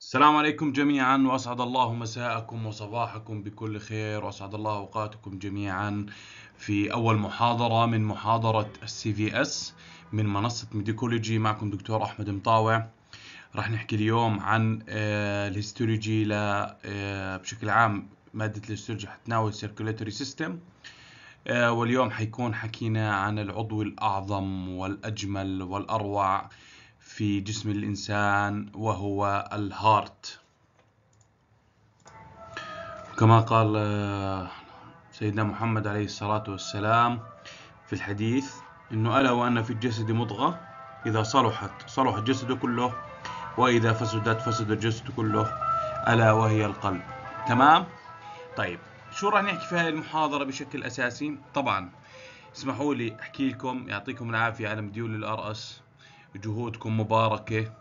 السلام عليكم جميعا واسعد الله مساءكم وصباحكم بكل خير واسعد الله اوقاتكم جميعا في اول محاضره من محاضره السي في اس من منصه ميديكولوجي معكم دكتور احمد مطاوع راح نحكي اليوم عن آه، الهيستولوجي آه، بشكل عام ماده الهيستولوجي حتناول سيركوليتوري سيستم واليوم حيكون حكينا عن العضو الاعظم والاجمل والاروع في جسم الإنسان وهو الهارت كما قال آه، سيدنا محمد عليه الصلاة والسلام في الحديث إنه ألا وأن في الجسد مضغة إذا صلحت صلح الجسد كله وإذا فسدت فسد الجسد كله ألا وهي القلب تمام؟ طيب شو راح نحكي في هذه المحاضرة بشكل أساسي؟ طبعا اسمحوا لي أحكي لكم يعطيكم العافية أنا مديول الار جهودكم مباركة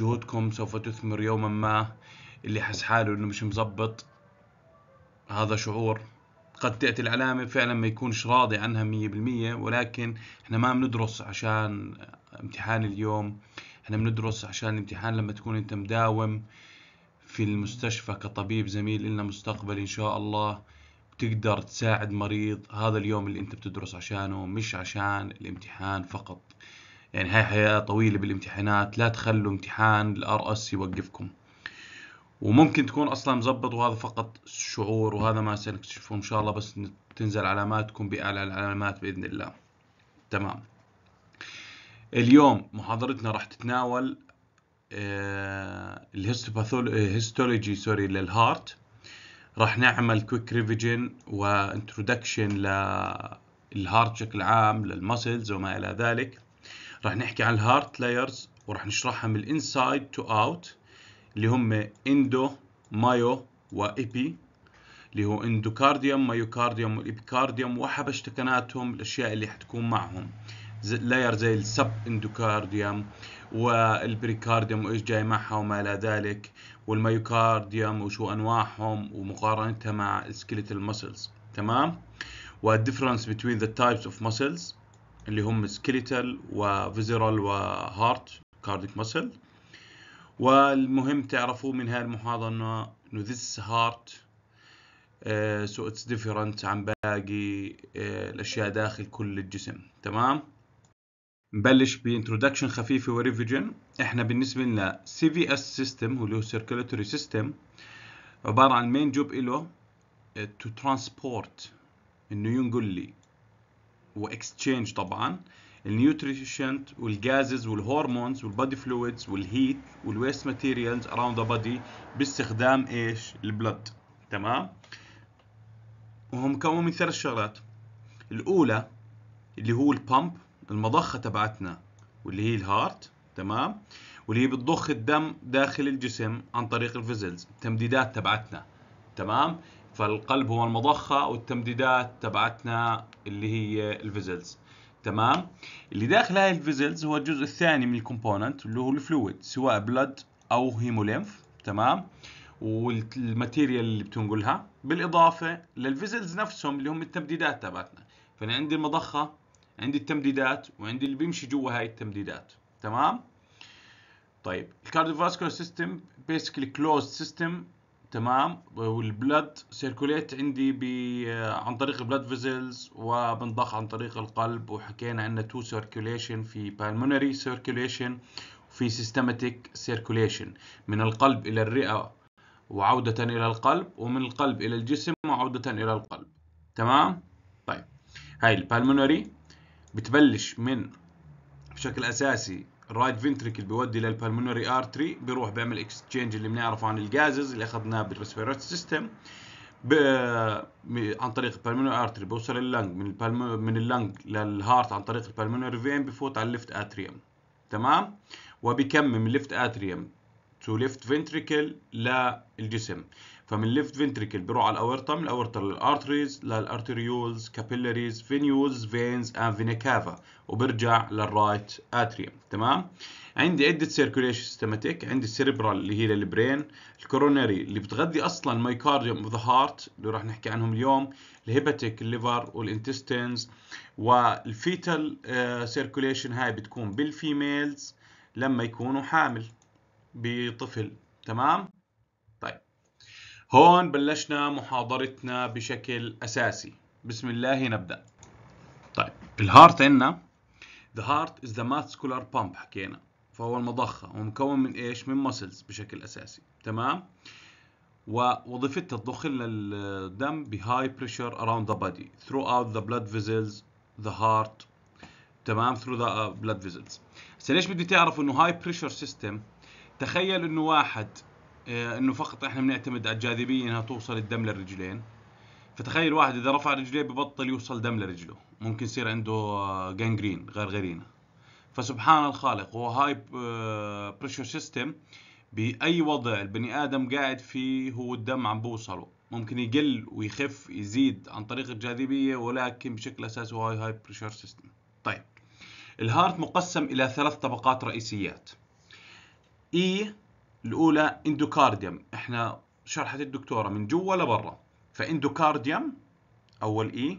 جهودكم سوف تثمر يوما ما اللي حس حاله انه مش مزبط هذا شعور قد تأتي العلامة فعلا ما يكونش راضي عنها مية بالمية ولكن احنا ما بندرس عشان امتحان اليوم احنا بندرس عشان الامتحان لما تكون انت مداوم في المستشفى كطبيب زميل إلنا مستقبل إن شاء الله بتقدر تساعد مريض هذا اليوم اللي أنت بتدرس عشانه مش عشان الامتحان فقط يعني هاي حياة طويلة بالامتحانات لا تخلوا امتحان الار اس يوقفكم وممكن تكون اصلا مزبط وهذا فقط شعور وهذا ما سنكتشفه ان شاء الله بس تنزل علاماتكم باعلى العلامات باذن الله تمام اليوم محاضرتنا راح تتناول آه، الهيستولوجي سوري للهارت راح نعمل كويك ريفيجن وانترودكشن للهارت بشكل عام للمسلز وما الى ذلك رح نحكي عن الهارت لايرز ورح نشرحها من الانسايد تو اوت اللي هم اندو مايو وايبي اللي هو اندوكارديوم مايوكارديوم والابيكارديوم وحبشتكناتهم الاشياء اللي حتكون معهم لاير زي السب اندوكارديوم والبريكارديوم وايش جاي معها وما الى ذلك والمايوكارديوم وشو انواعهم ومقارنتها مع السكيليتال muscles تمام والديفرنس between the types of muscles اللي هم سكيليتال وفيزرال وهارت كارديك مسل والمهم تعرفوا من هاي المحاضرة انه ذس هارت سو اتس ديفرنت عن باقي آه، الاشياء داخل كل الجسم تمام نبلش بانترودكشن خفيفه وريفيجن احنا بالنسبه لنا سي في اس سيستم واللي هو سيركيلاتوري سيستم عباره عن مين جوب إله تو آه، ترانسبورت انه ينقل لي واكسشينج طبعا النيوتريشنت والجازز والهرمونز والبادي فلويدز والهيت والويست ماتيريالز اراوند ذا بادي باستخدام ايش البلد تمام وهم مكون من ثلاث شغلات الاولى اللي هو البامب المضخه تبعتنا واللي هي الهارت تمام واللي هي بتضخ الدم داخل الجسم عن طريق الفيزلز التمديدات تبعتنا تمام فالقلب هو المضخة والتمديدات تبعتنا اللي هي الفيزلز تمام اللي داخل هاي الفيزلز هو الجزء الثاني من الكومبوننت اللي هو الفلويد سواء بلد او هيمولينف تمام والماتيريال اللي بتنقلها بالاضافه للفيزلز نفسهم اللي هم التمديدات تبعتنا فانا عندي المضخه عندي التمديدات وعندي اللي بيمشي جوا هاي التمديدات تمام طيب الكارديوفاسكولار سيستم بيسكلي كلوزد سيستم تمام والبلد سيركوليت عندي ب آه، عن طريق البلد فيزلز وبنضخ عن طريق القلب وحكينا عندنا تو سيركوليشن في بالمونري سيركوليشن وفي سيستماتيك سيركوليشن من القلب الى الرئه وعوده الى القلب ومن القلب الى الجسم وعوده الى القلب تمام طيب هاي البالمونري بتبلش من بشكل اساسي الرايت فنتركل بيودي للبلمونري ارتري بيروح بيعمل اكسشينج اللي بنعرفه عن الجازز اللي اخذناه بالريسبيرات سيستم عن طريق البلمونري ارتري بوصل اللنج من من اللنج للهارت عن طريق البلمونري فين بفوت على الليفت اتريوم تمام وبيكمم الليفت اتريوم تو ليفت فنتريكل للجسم فمن ليفت فنتريكل بيروح على الاورطه من الاورطه للارتريز للارتريولز كابيلاريز فينيولز فينز اند vena cava وبرجع للرايت اتريوم تمام عندي عده سيركوليشن سيستماتيك عندي السيربرال اللي هي للبرين الكورونري اللي بتغذي اصلا مايكارديوم اوف ذا هارت اللي راح نحكي عنهم اليوم الهيباتيك الليفر والانتستينز والفيتال سيركوليشن هاي بتكون بالفيميلز لما يكونوا حامل بطفل تمام هون بلشنا محاضرتنا بشكل أساسي بسم الله نبدأ طيب الهارت عندنا The heart is the muscular pump حكينا فهو المضخة ومكون من إيش من muscles بشكل أساسي تمام ووظيفتها تضخ لنا الدم بهاي بريشر around the body throughout the blood vessels the heart تمام through the uh, blood vessels هسه ليش بدي تعرفوا انه هاي بريشر سيستم تخيل انه واحد آه، انه فقط احنا بنعتمد على الجاذبيه انها توصل الدم للرجلين فتخيل واحد اذا رفع رجليه ببطل يوصل دم لرجله ممكن يصير عنده جانجرين آه، غرغرينا فسبحان الخالق هو هاي بريشر سيستم باي وضع البني ادم قاعد فيه هو الدم عم بوصله ممكن يقل ويخف يزيد عن طريق الجاذبيه ولكن بشكل اساسي هو هاي هاي بريشر سيستم طيب الهارت مقسم الى ثلاث طبقات رئيسيات E الاولى اندوكارديوم احنا شرحت الدكتوره من جوا لبرا فاندوكارديوم اول اي e.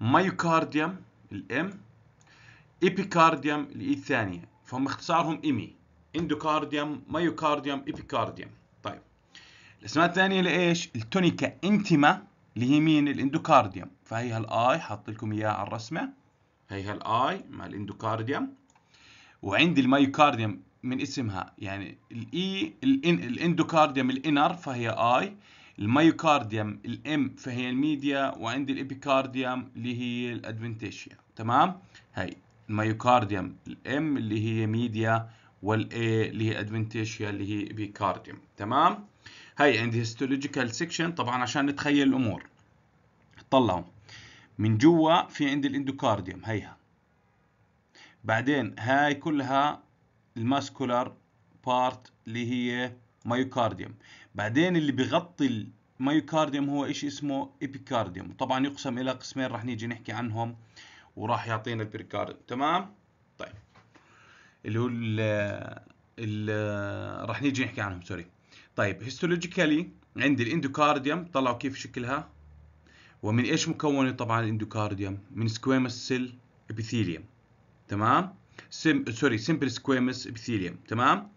مايوكارديوم الام ايبيكارديوم الاي e الثانيه فهم اختصارهم ايمي e اندوكارديوم مايوكارديوم ايبيكارديوم طيب الاسماء الثانيه لايش التونيكا انتما اللي هي مين الاندوكارديوم فهي هالاي حاط لكم اياها على الرسمه هي هالاي مع الاندوكارديوم وعندي المايوكارديوم من اسمها يعني الاي الاندوكارديوم الانر فهي اي الميوكارديوم الام فهي الميديا وعندي الابيكارديوم اللي هي الادفنتيشيا تمام هاي الميوكارديوم الام اللي هي ميديا والاي اللي هي ادفنتيشيا اللي هي ابيكارديوم تمام هاي عندي هيستولوجيكال سيكشن طبعا عشان نتخيل الامور طلعوا من جوا في عندي الاندوكارديوم هيها بعدين هاي كلها الماسكولار بارت اللي هي مايوكارديوم بعدين اللي بغطي المايوكارديوم هو شيء اسمه إبيكارديوم طبعا يقسم إلى قسمين رح نيجي نحكي عنهم وراح يعطينا البريكارديوم تمام طيب اللي هو ال راح نيجي نحكي عنهم سوري طيب هيستولوجيكالي عندي الاندوكارديوم طلعوا كيف شكلها ومن ايش مكونه طبعا الاندوكارديوم من سكويمس سيل ابيثيليوم تمام سم... سوري سمبل سكويمس ابيثيليوم تمام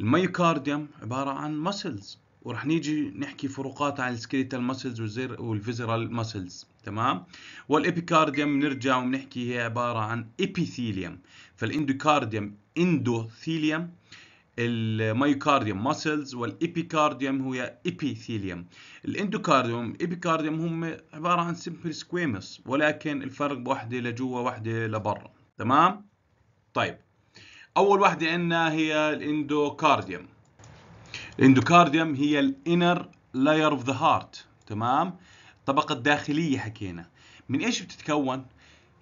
الميوكارديوم عباره عن ماسلز ورح نيجي نحكي فروقات عن السكيليتال ماسلز والزير والفيزرال ماسلز تمام والابيكارديوم بنرجع وبنحكي هي عباره عن ابيثيليوم فالاندوكارديوم اندوثيليوم الميوكارديوم ماسلز والابيكارديوم هو ابيثيليوم الاندوكارديوم ابيكارديوم هم عباره عن سمبل سكويمس ولكن الفرق بوحده لجوا وحده لبرا تمام طيب اول واحده عندنا هي الاندوكارديوم الاندوكارديوم هي الانر لاير اوف ذا هارت تمام الطبقه الداخليه حكينا من ايش بتتكون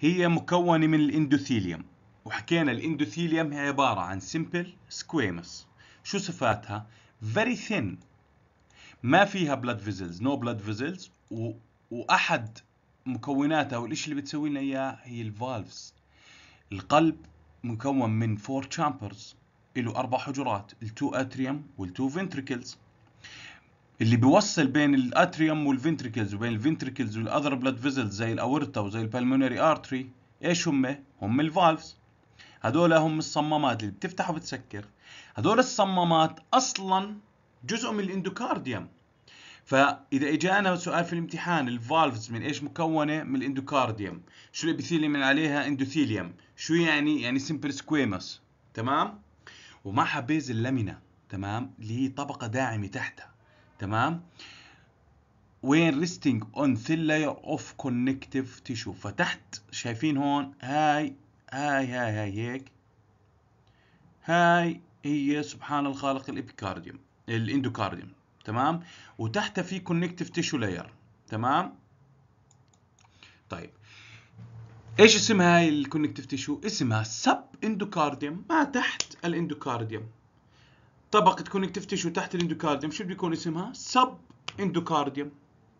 هي مكونه من الاندوثيليوم وحكينا الاندوثيليوم هي عباره عن سمبل سكويمس شو صفاتها فيري ثين ما فيها بلاد فيزلز نو بلاد فيزلز واحد مكوناتها والشيء اللي بتسوي لنا اياه هي الفالفز القلب مكون من فور تشامبرز له أربع حجرات التو أتريوم والتو فنتريكلز اللي بيوصل بين الاتريوم والفنتريكلز وبين الفنتريكلز والاذر بلاد فيزلز زي الاورتا وزي البلمونري ارتري ايش هم؟ هم الفالفز هدول هم الصمامات اللي بتفتح وبتسكر هدول الصمامات اصلا جزء من الاندوكارديوم فاذا اجانا سؤال في الامتحان الفالفز من ايش مكونه من الاندوكارديوم شو الابيثيليوم اللي عليها اندوثيليوم شو يعني يعني سمبل سكويموس تمام ومعها بيز اللمنه تمام اللي هي طبقه داعمه تحتها تمام وين ريستنج اون ثين لاير اوف كونكتيف تيشو فتحت شايفين هون هاي هاي هاي هاي هيك هاي هي سبحان الخالق الابيكارديوم الاندوكارديوم تمام وتحت في كونكتيف تيشو لاير تمام طيب ايش اسمها هاي الكونكتيف تيشو اسمها سب اندوكارديوم ما تحت الاندوكارديوم طبقة كونكتيف تيشو تحت الاندوكارديوم شو بيكون اسمها سب اندوكارديوم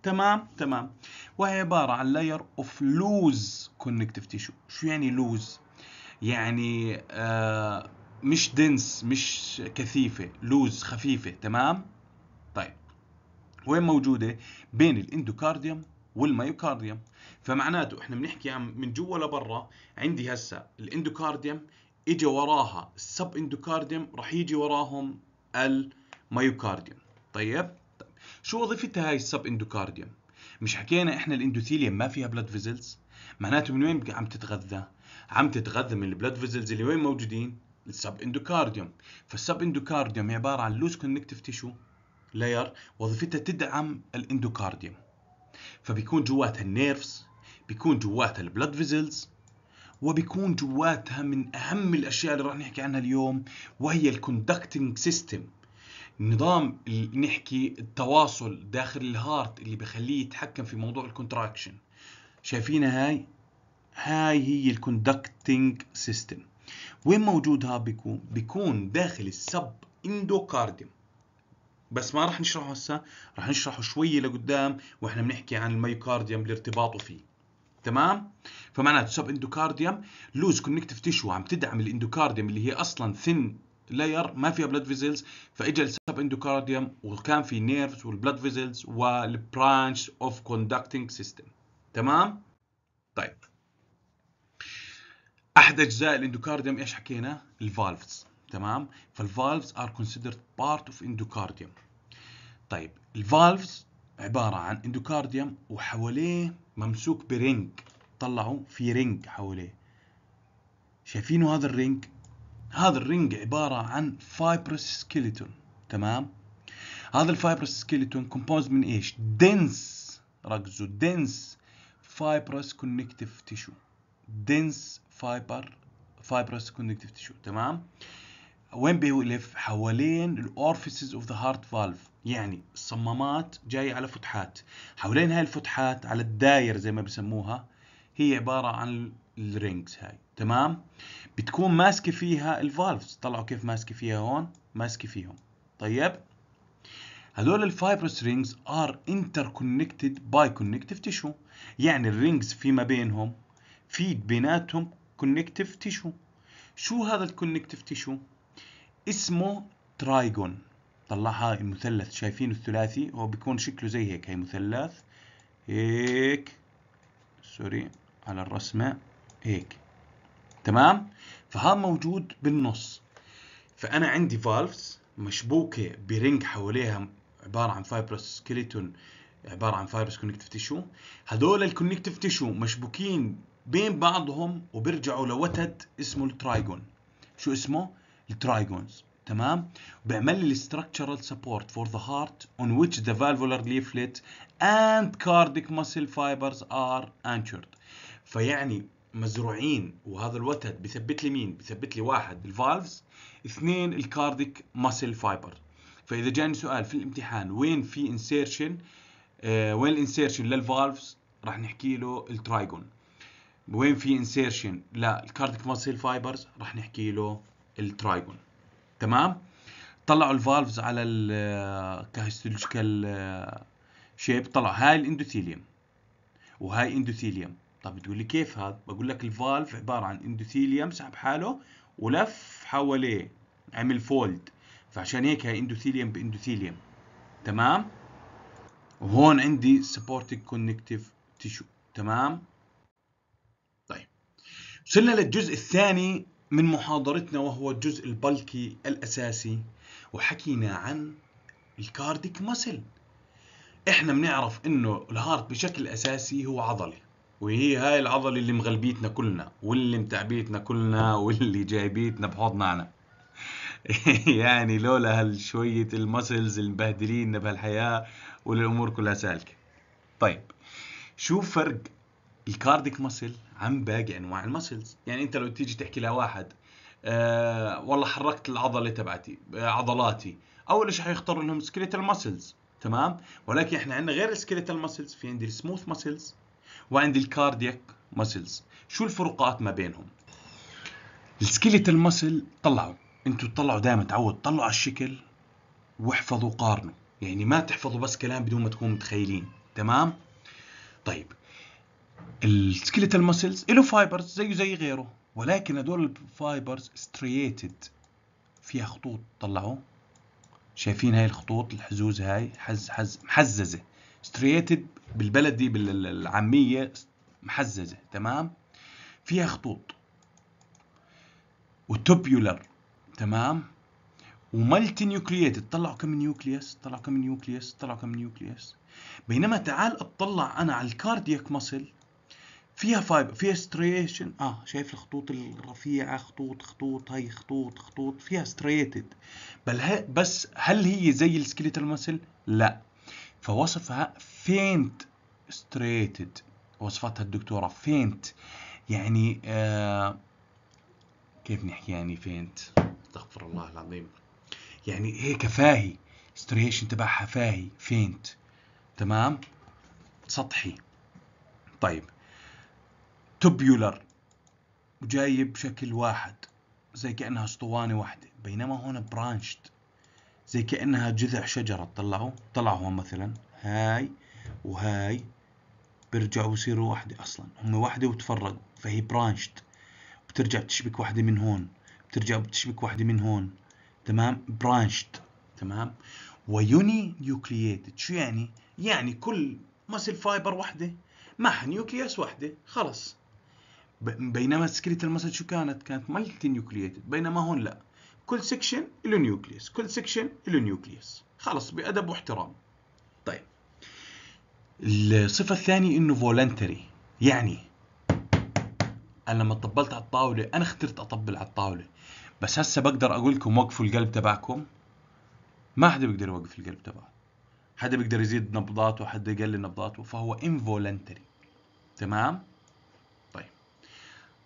تمام تمام وهي عبارة عن لاير اوف لوز كونكتيف تيشو شو يعني لوز يعني آه مش دنس مش كثيفة لوز خفيفة تمام وين موجوده بين الاندوكارديوم والمايوكارديوم فمعناته احنا بنحكي عن من جوا لبرا عندي هسه الاندوكارديوم اجى وراها السب اندوكارديوم راح يجي وراهم المايوكارديوم طيب طيب شو وظيفتها هاي السب اندوكارديوم مش حكينا احنا الاندوثيليوم ما فيها بلاد فيزلز معناته من وين عم تتغذى عم تتغذى من البلاد فيزلز اللي وين موجودين السب اندوكارديوم فالسب اندوكارديوم عباره عن لوز كونكتيف تيشو لاير وظيفتها تدعم الاندوكارديوم فبيكون جواتها النيرفز بيكون جواتها البلد فيزلز وبيكون جواتها من اهم الاشياء اللي راح نحكي عنها اليوم وهي الكوندكتنج سيستم نظام اللي نحكي التواصل داخل الهارت اللي بخليه يتحكم في موضوع الكونتراكشن شايفينها هاي هاي هي الكوندكتنج سيستم وين موجودها بيكون بيكون داخل السب اندوكارديوم بس ما رح نشرحه هسه رح نشرحه شويه لقدام واحنا بنحكي عن الميوكارديوم لارتباطه فيه تمام فمعناته سب اندوكارديوم لوز كونكتيف تيشو عم تدعم الاندوكارديوم اللي هي اصلا ثن لاير ما فيها بلاد فيزلز فاجى السب اندوكارديوم وكان في نيرفز والبلاد فيزلز والبرانش اوف كوندكتنج سيستم تمام طيب احد اجزاء الاندوكارديوم ايش حكينا الفالفز تمام فالفالفز ار كونسيدرد بارت اوف اندوكارديوم طيب الفالفز عباره عن اندوكارديوم وحواليه ممسوك برينج طلعوا في رينج حواليه شايفينه هذا الرينج هذا الرينج عباره عن فايبرس سكيلتون تمام هذا الفايبرس سكيلتون كومبوز من ايش دنس ركزوا دنس فايبرس كونكتيف تيشو دنس فايبر فايبرس كونكتيف تيشو تمام وين بيلف حوالين الاورفيسز اوف ذا هارت فالف يعني الصمامات جايه على فتحات حوالين هاي الفتحات على الداير زي ما بسموها هي عباره عن الرينجز هاي تمام بتكون ماسكه فيها الفالفز طلعوا كيف ماسكه فيها هون ماسكه فيهم طيب هذول الفايبرس رينجز ار انتر كونكتد باي كونكتيف تيشو يعني الرينجز فيما بينهم في بيناتهم كونكتيف تيشو شو هذا الكونكتيف تيشو اسمه ترايجون طلعها المثلث شايفين الثلاثي هو بيكون شكله زي هيك هي مثلث هيك سوري على الرسمة هيك تمام فها موجود بالنص فأنا عندي فالفز مشبوكة برينج حواليها عبارة عن فايبروس سكيلتون عبارة عن فايبروس كونكتيف تيشو هذول الكونكتيف تيشو مشبوكين بين بعضهم وبيرجعوا لوتد اسمه الترايجون شو اسمه؟ الترايجونز تمام بيعمل لي الاستراكشرال سبورت فور ذا هارت اون ويتش ذا فالفولار ليفلت اند كارديك ماسل فايبرز ار anchored فيعني مزروعين وهذا الوتد بيثبت لي مين بيثبت لي واحد الفالفز اثنين الكارديك ماسل فايبر فاذا جاني سؤال في الامتحان وين في انسيرشن آه وين الانسيرشن للفالفز راح نحكي له الترايجون وين في انسيرشن للكارديك ماسل فايبرز راح نحكي له الترايجون تمام طلعوا الفالفز على الكاستولوجيكال آه، شيب آه، طلع هاي الاندوثيليوم وهاي اندوثيليوم طب بتقول لي كيف هذا بقول لك الفالف عباره عن اندوثيليوم سحب حاله ولف حواليه عمل فولد فعشان هيك هاي اندوثيليوم باندوثيليوم تمام وهون عندي سبورتنج كونكتيف تيشو تمام طيب وصلنا للجزء الثاني من محاضرتنا وهو الجزء البلكي الأساسي وحكينا عن الكارديك مسل احنا بنعرف انه الهارت بشكل اساسي هو عضله وهي هاي العضلة اللي مغلبيتنا كلنا واللي متعبيتنا كلنا واللي جايبيتنا معنا يعني لولا هالشوية المسلز المبهدلين بهالحياة والأمور كلها سالكة طيب شو فرق الكارديك ماسل عن باقي انواع المسلز يعني انت لو تيجي تحكي لواحد آه والله حركت العضله تبعتي آه عضلاتي اول شيء حيختاروا لهم سكيليتال ماسلز تمام ولكن احنا عندنا غير السكيليتال ماسلز في عندي السموث ماسلز وعندي الكاردياك ماسلز شو الفروقات ما بينهم السكيليتال ماسل طلعوا انتوا تطلعوا دائما تعود طلعوا على الشكل واحفظوا قارنوا يعني ما تحفظوا بس كلام بدون ما تكونوا متخيلين تمام طيب السكيلتال ماسلز له فايبرز زيه زي غيره ولكن هدول الفايبرز سترييتد فيها خطوط طلعوا شايفين هاي الخطوط الحزوز هاي حز حز محززه سترييتد بالبلدي بالعاميه محززه تمام فيها خطوط وتوبيولر تمام وملتي نيوكلييتد طلعوا كم نيوكليس طلعوا كم نيوكليس طلعوا كم نيوكليس بينما تعال اطلع انا على الكاردياك ماسل فيها فايبر فيها ستريشن اه شايف الخطوط الرفيعه خطوط خطوط هاي خطوط خطوط فيها ستريتد بل ها بس هل هي زي السكيليتال ماسل لا فوصفها فينت ستريتد وصفتها الدكتوره فينت يعني آه كيف نحكي يعني فينت استغفر الله العظيم يعني هيك فاهي ستريشن تبعها فاهي فينت تمام سطحي طيب توبيولر وجاي بشكل واحد زي كأنها اسطوانة واحدة بينما هون برانشد زي كأنها جذع شجرة طلعوا طلعوا هون مثلا هاي وهاي بيرجعوا يصيروا واحدة أصلا هم واحدة وتفرقوا فهي برانشد بترجع بتشبك واحدة من هون بترجع بتشبك واحدة من هون تمام برانشد تمام ويوني نيوكليتد شو يعني؟ يعني كل ماسل فايبر واحدة معها نيوكليوس واحدة خلص بينما سكريت المسج شو كانت؟ كانت مالتي نيوكليتد بينما هون لا كل سكشن له نيوكليس كل سكشن له نيوكليس خلص بأدب واحترام طيب الصفة الثانية انه فولنتري يعني انا لما طبلت على الطاولة انا اخترت اطبل على الطاولة بس هسه بقدر اقول لكم وقفوا القلب تبعكم ما حدا بيقدر يوقف القلب تبعه حدا بيقدر يزيد نبضاته حدا يقلل نبضاته فهو انفولنتري تمام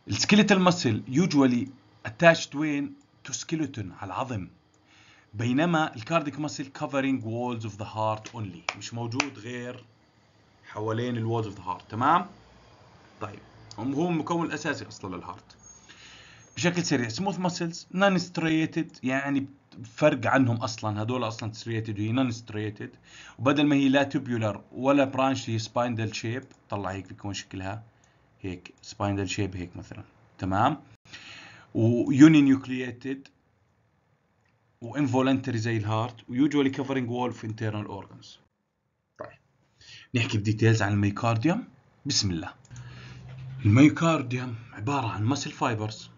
السكيلتال مسل يوجوالي attached وين تو سكيلتون على العظم بينما الكارديك مسل كفرينج وولز اوف ذا هارت اونلي مش موجود غير حوالين الوولز اوف ذا هارت تمام طيب هم هو المكون الاساسي اصلا للهارت بشكل سريع سموث ماسلز نان ستريتد يعني فرق عنهم اصلا هذول اصلا ستريتد وهي نان ستريتد وبدل ما هي لا تبيولر ولا برانش هي سبايندل شيب طلع هيك بيكون شكلها هيك سبايندل شيب هيك مثلا تمام ويوني نيوكلييتد وانفولنتري زي الهارت ويوجوالي كفرنج وول في انترنال اورجنز طيب نحكي بديتيلز عن الميكارديوم بسم الله الميكارديوم عبارة عن ماسل فايبرز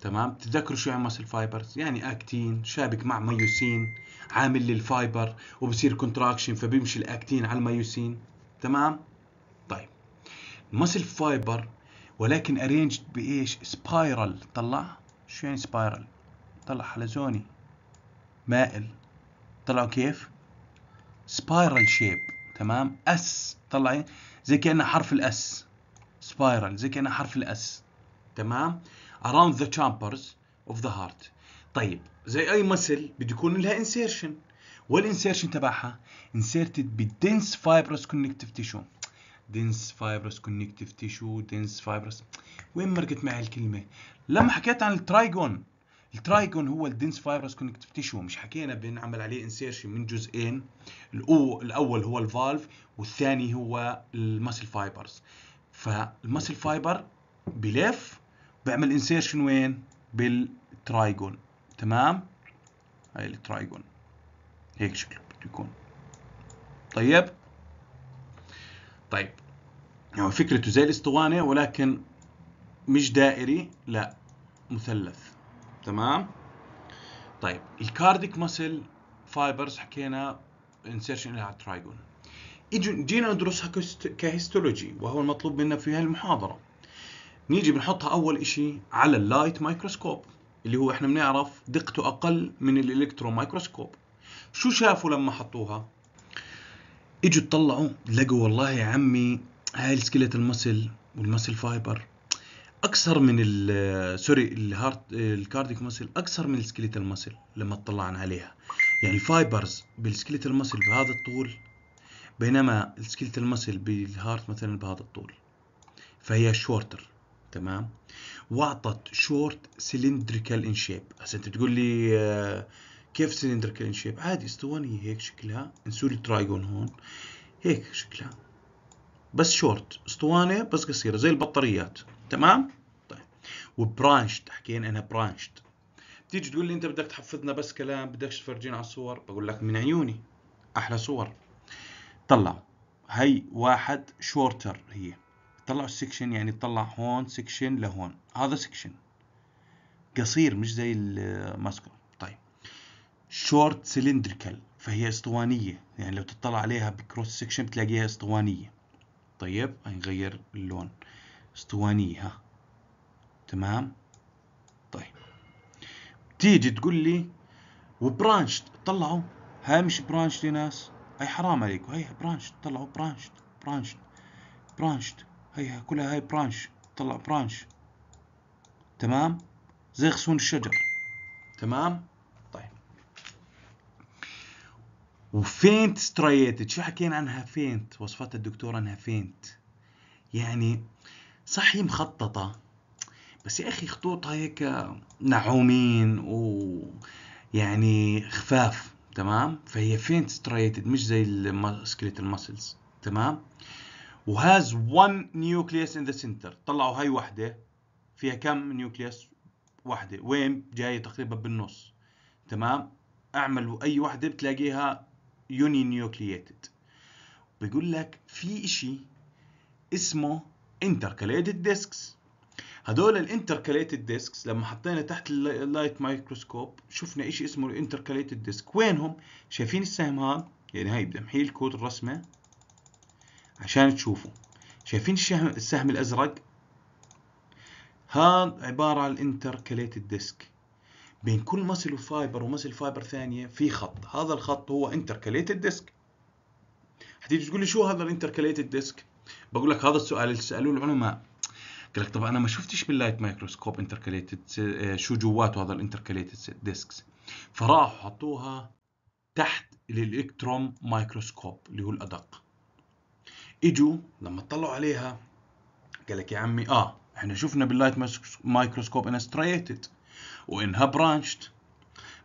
تمام تتذكروا شو يعني ماسل فايبرز يعني اكتين شابك مع ميوسين عامل للفايبر وبصير كونتراكشن فبيمشي الاكتين على الميوسين تمام مسل فايبر ولكن ارينجد بايش سبايرال طلع شو يعني سبايرال طلع حلزوني مائل طلعوا كيف سبايرال شيب تمام اس طلع إيه؟ زي كانه حرف الاس سبايرال زي كانه حرف الاس تمام around the chambers of the heart طيب زي اي مسل بده يكون لها انسيرشن والانسيرشن تبعها انسيرتد بالدنس فايبرس كونكتيف تيشو dense fibrous connective tissue dense fibrous وين مرقت معي الكلمه لما حكيت عن الترايجون الترايجون هو الدنس فايبرس كونكتيف تيشو مش حكينا بنعمل عليه انسيرشن من جزئين الأو الاول هو الفالف والثاني هو المسل فايبرز فالمسل فايبر بلف بعمل انسيرشن وين بالترايجون تمام هاي الترايجون هيك شكله بده يكون طيب طيب هو يعني فكرته زي الاسطوانة ولكن مش دائري لا مثلث تمام طيب الكارديك مسل فايبرز حكينا انسيرشن على الترايجون جينا ندرسها كهيستولوجي وهو المطلوب منا في المحاضرة نيجي بنحطها أول إشي على اللايت مايكروسكوب اللي هو إحنا بنعرف دقته أقل من الإلكترون مايكروسكوب شو شافوا لما حطوها اجوا تطلعوا لقوا والله يا عمي هاي السكيلت المسل والمسل فايبر اكثر من سوري الهارت الكارديك مسل اكثر من السكيلت المسل لما اطلعنا عليها يعني الفايبرز بالسكيلت المسل بهذا الطول بينما السكيلت المسل بالهارت مثلا بهذا الطول فهي شورتر تمام واعطت شورت سلندريكال ان شيب هسه انت بتقول لي آه، كيف سلندريكال شيب عادي اسطوانية هيك شكلها نسوي الترايجون هون هيك شكلها بس شورت اسطوانة بس قصيرة زي البطاريات تمام طيب وبرانشد حكينا انها برانشد بتيجي تقول لي انت بدك تحفظنا بس كلام بدكش تفرجينا على الصور بقول لك من عيوني احلى صور طلع هي واحد شورتر هي طلعوا السكشن يعني طلع هون سكشن لهون هذا سكشن قصير مش زي الماسكو شورت سلندريكال فهي اسطوانيه يعني لو تطلع عليها بكروس سكشن بتلاقيها اسطوانيه طيب هنغير اللون اسطوانيه ها تمام طيب تيجي تقول لي وبرانش طلعوا هاي مش برانش يا ناس هاي حرام عليكم هاي برانش طلعوا برانش برانش برانش هيها كلها هاي برانش طلع برانش تمام زي غصون الشجر تمام وفينت ستريتد شو حكينا عنها فينت وصفتها الدكتور انها فينت يعني صح هي مخططه بس يا اخي خطوطها هيك نعومين و يعني خفاف تمام فهي فينت ستريتد مش زي السكليتال ماسلز تمام وهاز 1 نيوكليوس ان ذا سنتر طلعوا هاي وحده فيها كم نيوكليوس وحده وين جايه تقريبا بالنص تمام اعملوا اي وحده بتلاقيها يوني نيوكليتد بيقول لك في إشي اسمه انتركاليتد ديسكس هدول الانتركاليتد ديسكس لما حطينا تحت اللايت مايكروسكوب شفنا إشي اسمه الانتركاليتد ديسك وينهم شايفين السهم هذا يعني هاي بدي امحي الكود الرسمه عشان تشوفوا شايفين السهم الازرق هذا عباره عن الانتركليتد ديسك بين كل مسل وفايبر ومسل فايبر ثانيه في خط هذا الخط هو انتركاليتد ديسك حتيجي تقول لي شو هذا الانتركاليتد ديسك بقول لك هذا السؤال اللي سالوه العلماء قال لك طب انا ما شفتش باللايت مايكروسكوب انتركاليتد شو جواته هذا الانتركاليتد ديسكس فراحوا حطوها تحت الالكتروم مايكروسكوب اللي هو الادق اجوا لما اطلعوا عليها قال لك يا عمي اه احنا شفنا باللايت مايكروسكوب انستريتد وانها برانشت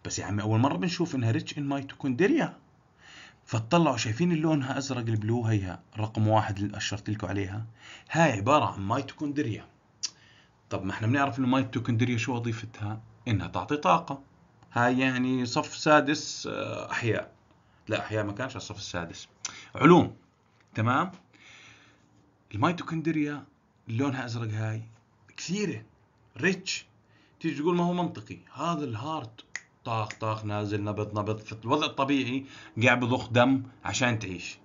بس يا عمي اول مره بنشوف انها ريتش ان ميتوكوندريا فتطلعوا شايفين اللونها ازرق البلو هيها رقم واحد اللي اشرت لكم عليها هاي عباره عن ميتوكوندريا طب ما احنا بنعرف انه الميتوكوندريا شو وظيفتها انها تعطي طاقه هاي يعني صف سادس آه، احياء لا احياء ما كانش الصف السادس علوم تمام الميتوكوندريا لونها ازرق هاي كثيره ريتش تيجي تقول ما هو منطقي هذا الهارت طاخ طاخ نازل نبض نبض في الوضع الطبيعي قاعد بضخ دم عشان تعيش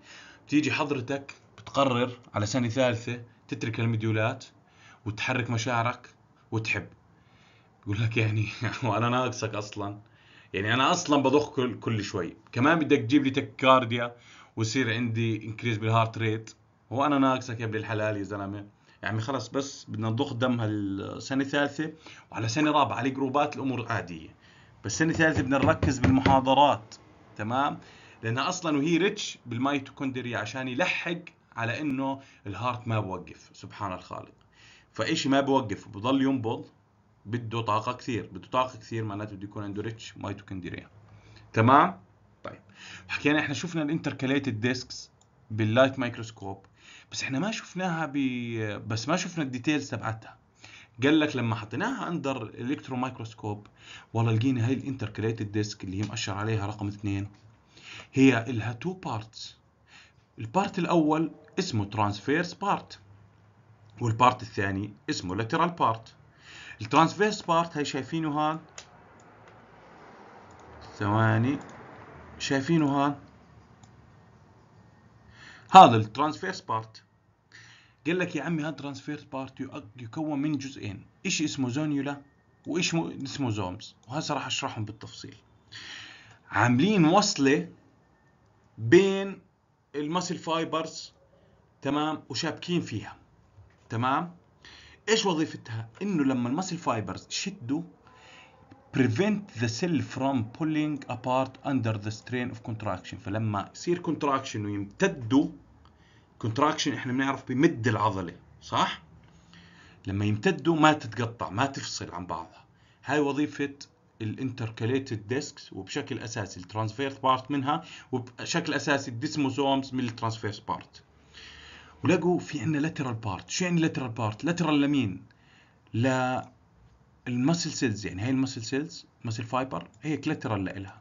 تيجي حضرتك بتقرر على سنة ثالثة تترك المديولات وتحرك مشاعرك وتحب يقول لك يعني وانا ناقصك اصلا يعني انا اصلا بضخ كل, كل شوي كمان بدك تجيب لي تك كارديا ويصير عندي انكريز بالهارت ريت هو انا ناقصك يا ابن الحلال يا زلمه يعني خلص بس بدنا نضخ دم هالسنه الثالثه وعلى سنه رابعه على جروبات الامور عاديه بس سنه ثالثه بدنا نركز بالمحاضرات تمام لانها اصلا وهي ريتش بالميتوكوندريا عشان يلحق على انه الهارت ما بوقف سبحان الخالق فإشي ما بوقف بضل ينبض بده طاقه كثير بده طاقه كثير معناته بده يكون عنده ريتش ميتوكوندريا تمام طيب حكينا احنا شفنا الانتركاليتد ديسكس باللايت مايكروسكوب بس احنا ما شفناها ب بس ما شفنا الديتيلز تبعتها قال لك لما حطيناها اندر الكترو مايكروسكوب والله لقينا هاي الانتركريتد ديسك اللي هي مأشر عليها رقم اثنين هي الها تو بارتس البارت الاول اسمه ترانسفيرس بارت والبارت الثاني اسمه لاترال بارت الترانسفيرس بارت هاي شايفينه هان ثواني شايفينه هان هذا الترانسفيرس بارت قال لك يا عمي هاد ترانسفير بارت يكون من جزئين ايش اسمه زونيولا وايش اسمه زومز وهسه راح اشرحهم بالتفصيل عاملين وصله بين المسل فايبرز تمام وشابكين فيها تمام ايش وظيفتها انه لما المسل فايبرز شدوا prevent the cell from pulling apart under the strain of contraction فلما يصير contraction ويمتدوا كونتراكشن احنا بنعرف بمد العضله صح لما يمتدوا ما تتقطع ما تفصل عن بعضها هاي وظيفه الانتركاليتد ديسكس وبشكل اساسي الترانسفيرس بارت منها وبشكل اساسي الديسموزومز من الترانسفيرس بارت ولقوا في عندنا لاترال بارت شو يعني لاترال بارت لاترال لمين المسل سيلز يعني هاي المسل سيلز مسل فايبر هيك لاترال لإلها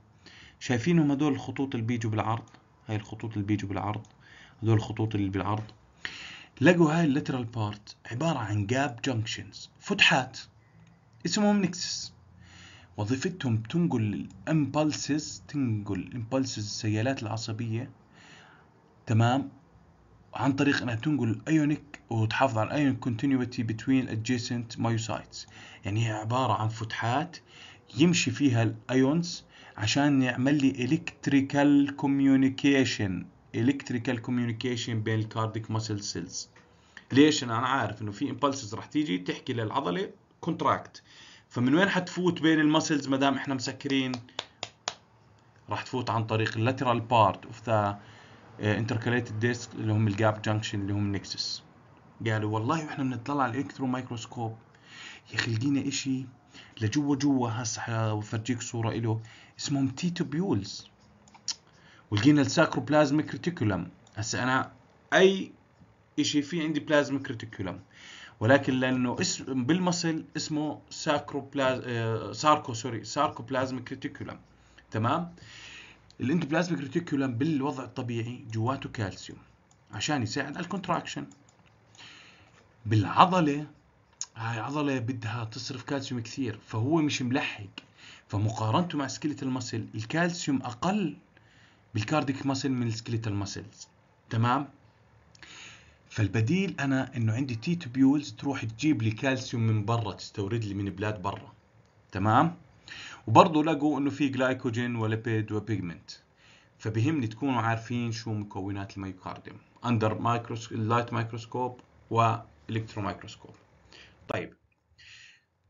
شايفينهم هدول الخطوط اللي بيجوا بالعرض هاي الخطوط اللي بيجوا بالعرض هذول الخطوط اللي بالعرض لقوا هاي اللترال بارت عبارة عن جاب جنكشنز فتحات اسمهم نكسس وظيفتهم تنقل الامبلسز تنقل الامبلسز السيالات العصبية تمام عن طريق انها تنقل الايونيك وتحافظ على الايون كونتينيوتي بتوين adjacent مايوسايتس يعني هي عبارة عن فتحات يمشي فيها الايونز عشان يعمل لي الكتريكال كوميونيكيشن الكتريكال كوميونيكيشن بين الكارديك ماسل سيلز ليش انا عارف انه في امبلسز رح تيجي تحكي للعضله كونتراكت فمن وين حتفوت بين المسلز ما دام احنا مسكرين راح تفوت عن طريق اللاترال بارت اوف ذا انتركاليتد ديسك اللي هم الجاب جانكشن اللي هم النكسس قالوا والله واحنا بنطلع على الالكترو مايكروسكوب يا اخي لقينا شيء لجوا جوا هسه حفرجيك آه، صوره له اسمهم تيتوبيولز ولقينا الساكروبلازميك ريتيكولم هسا انا اي شيء في عندي بلازميك ريتيكولم ولكن لانه اسم بالمصل اسمه ساكروبلاز ساركو سوري ساركوبلازميك ريتيكولم تمام الاندوبلازميك ريتيكولم بالوضع الطبيعي جواته كالسيوم عشان يساعد على الكونتراكشن بالعضله هاي عضله بدها تصرف كالسيوم كثير فهو مش ملحق فمقارنته مع سكيلة المصل الكالسيوم اقل بالكارديك ماسل من السكليتال ماسلز تمام فالبديل انا انه عندي تي تبيولز تروح تجيب لي كالسيوم من برا تستورد لي من بلاد برا تمام وبرضه لقوا انه في جلايكوجين وليبيد وبيجمنت فبهمني تكونوا عارفين شو مكونات الميوكارديوم اندر مايكروس لايت مايكروسكوب والكترومايكروسكوب طيب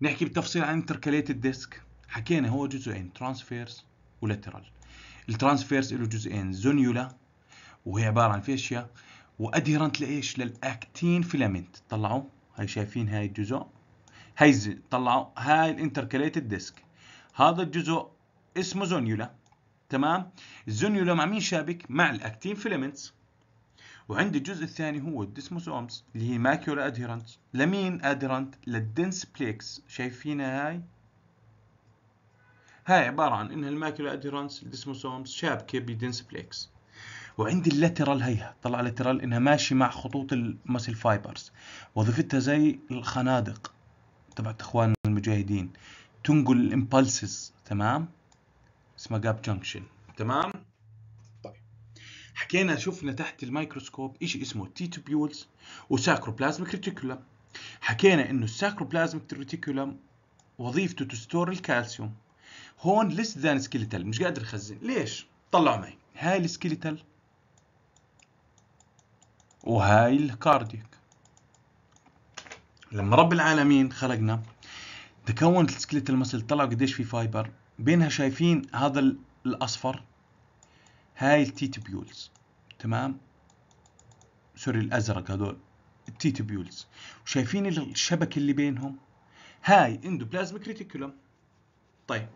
نحكي بالتفصيل عن انتركاليتد ديسك حكينا هو جزئين ترانسفيرس ولاترال الترانسفيرس له جزئين زونيولا وهي عباره عن فيشيا وأديرنت لايش للاكتين فيلامنت طلعوا هاي شايفين هاي الجزء هاي طلعوا هاي الانتركاليتد ديسك هذا الجزء اسمه زونيولا تمام الزونيولا مع مين شابك مع الاكتين فيلامنت وعندي الجزء الثاني هو الديسموسومز اللي هي ماكيولا أديرنت لمين أديرنت؟ للدنس بليكس شايفينها هاي هاي عبارة عن إنها الماكيولا أديرانس الدسموسومز شابكة بدنس بليكس وعندي اللاترال هيها طلع اللاترال إنها ماشي مع خطوط المسل فايبرز وظيفتها زي الخنادق تبعت إخواننا المجاهدين تنقل الإمبالسز تمام اسمها جاب جنكشن تمام طيب حكينا شفنا تحت الميكروسكوب إشي اسمه تيتوبيولز وساكروبلازميك ريتيكولم حكينا إنه الساكروبلازميك ريتيكولم وظيفته تستور الكالسيوم هون ليس ذان سكيلتال مش قادر يخزن ليش طلعوا معي هاي السكيلتال وهاي الكارديك لما رب العالمين خلقنا تكونت السكيلتال مسل طلعوا قديش في فايبر بينها شايفين هذا الاصفر هاي التيتبيولز تمام سوري الازرق هذول التيتبيولز وشايفين الشبكه اللي بينهم هاي اندوبلازميك ريتيكولم طيب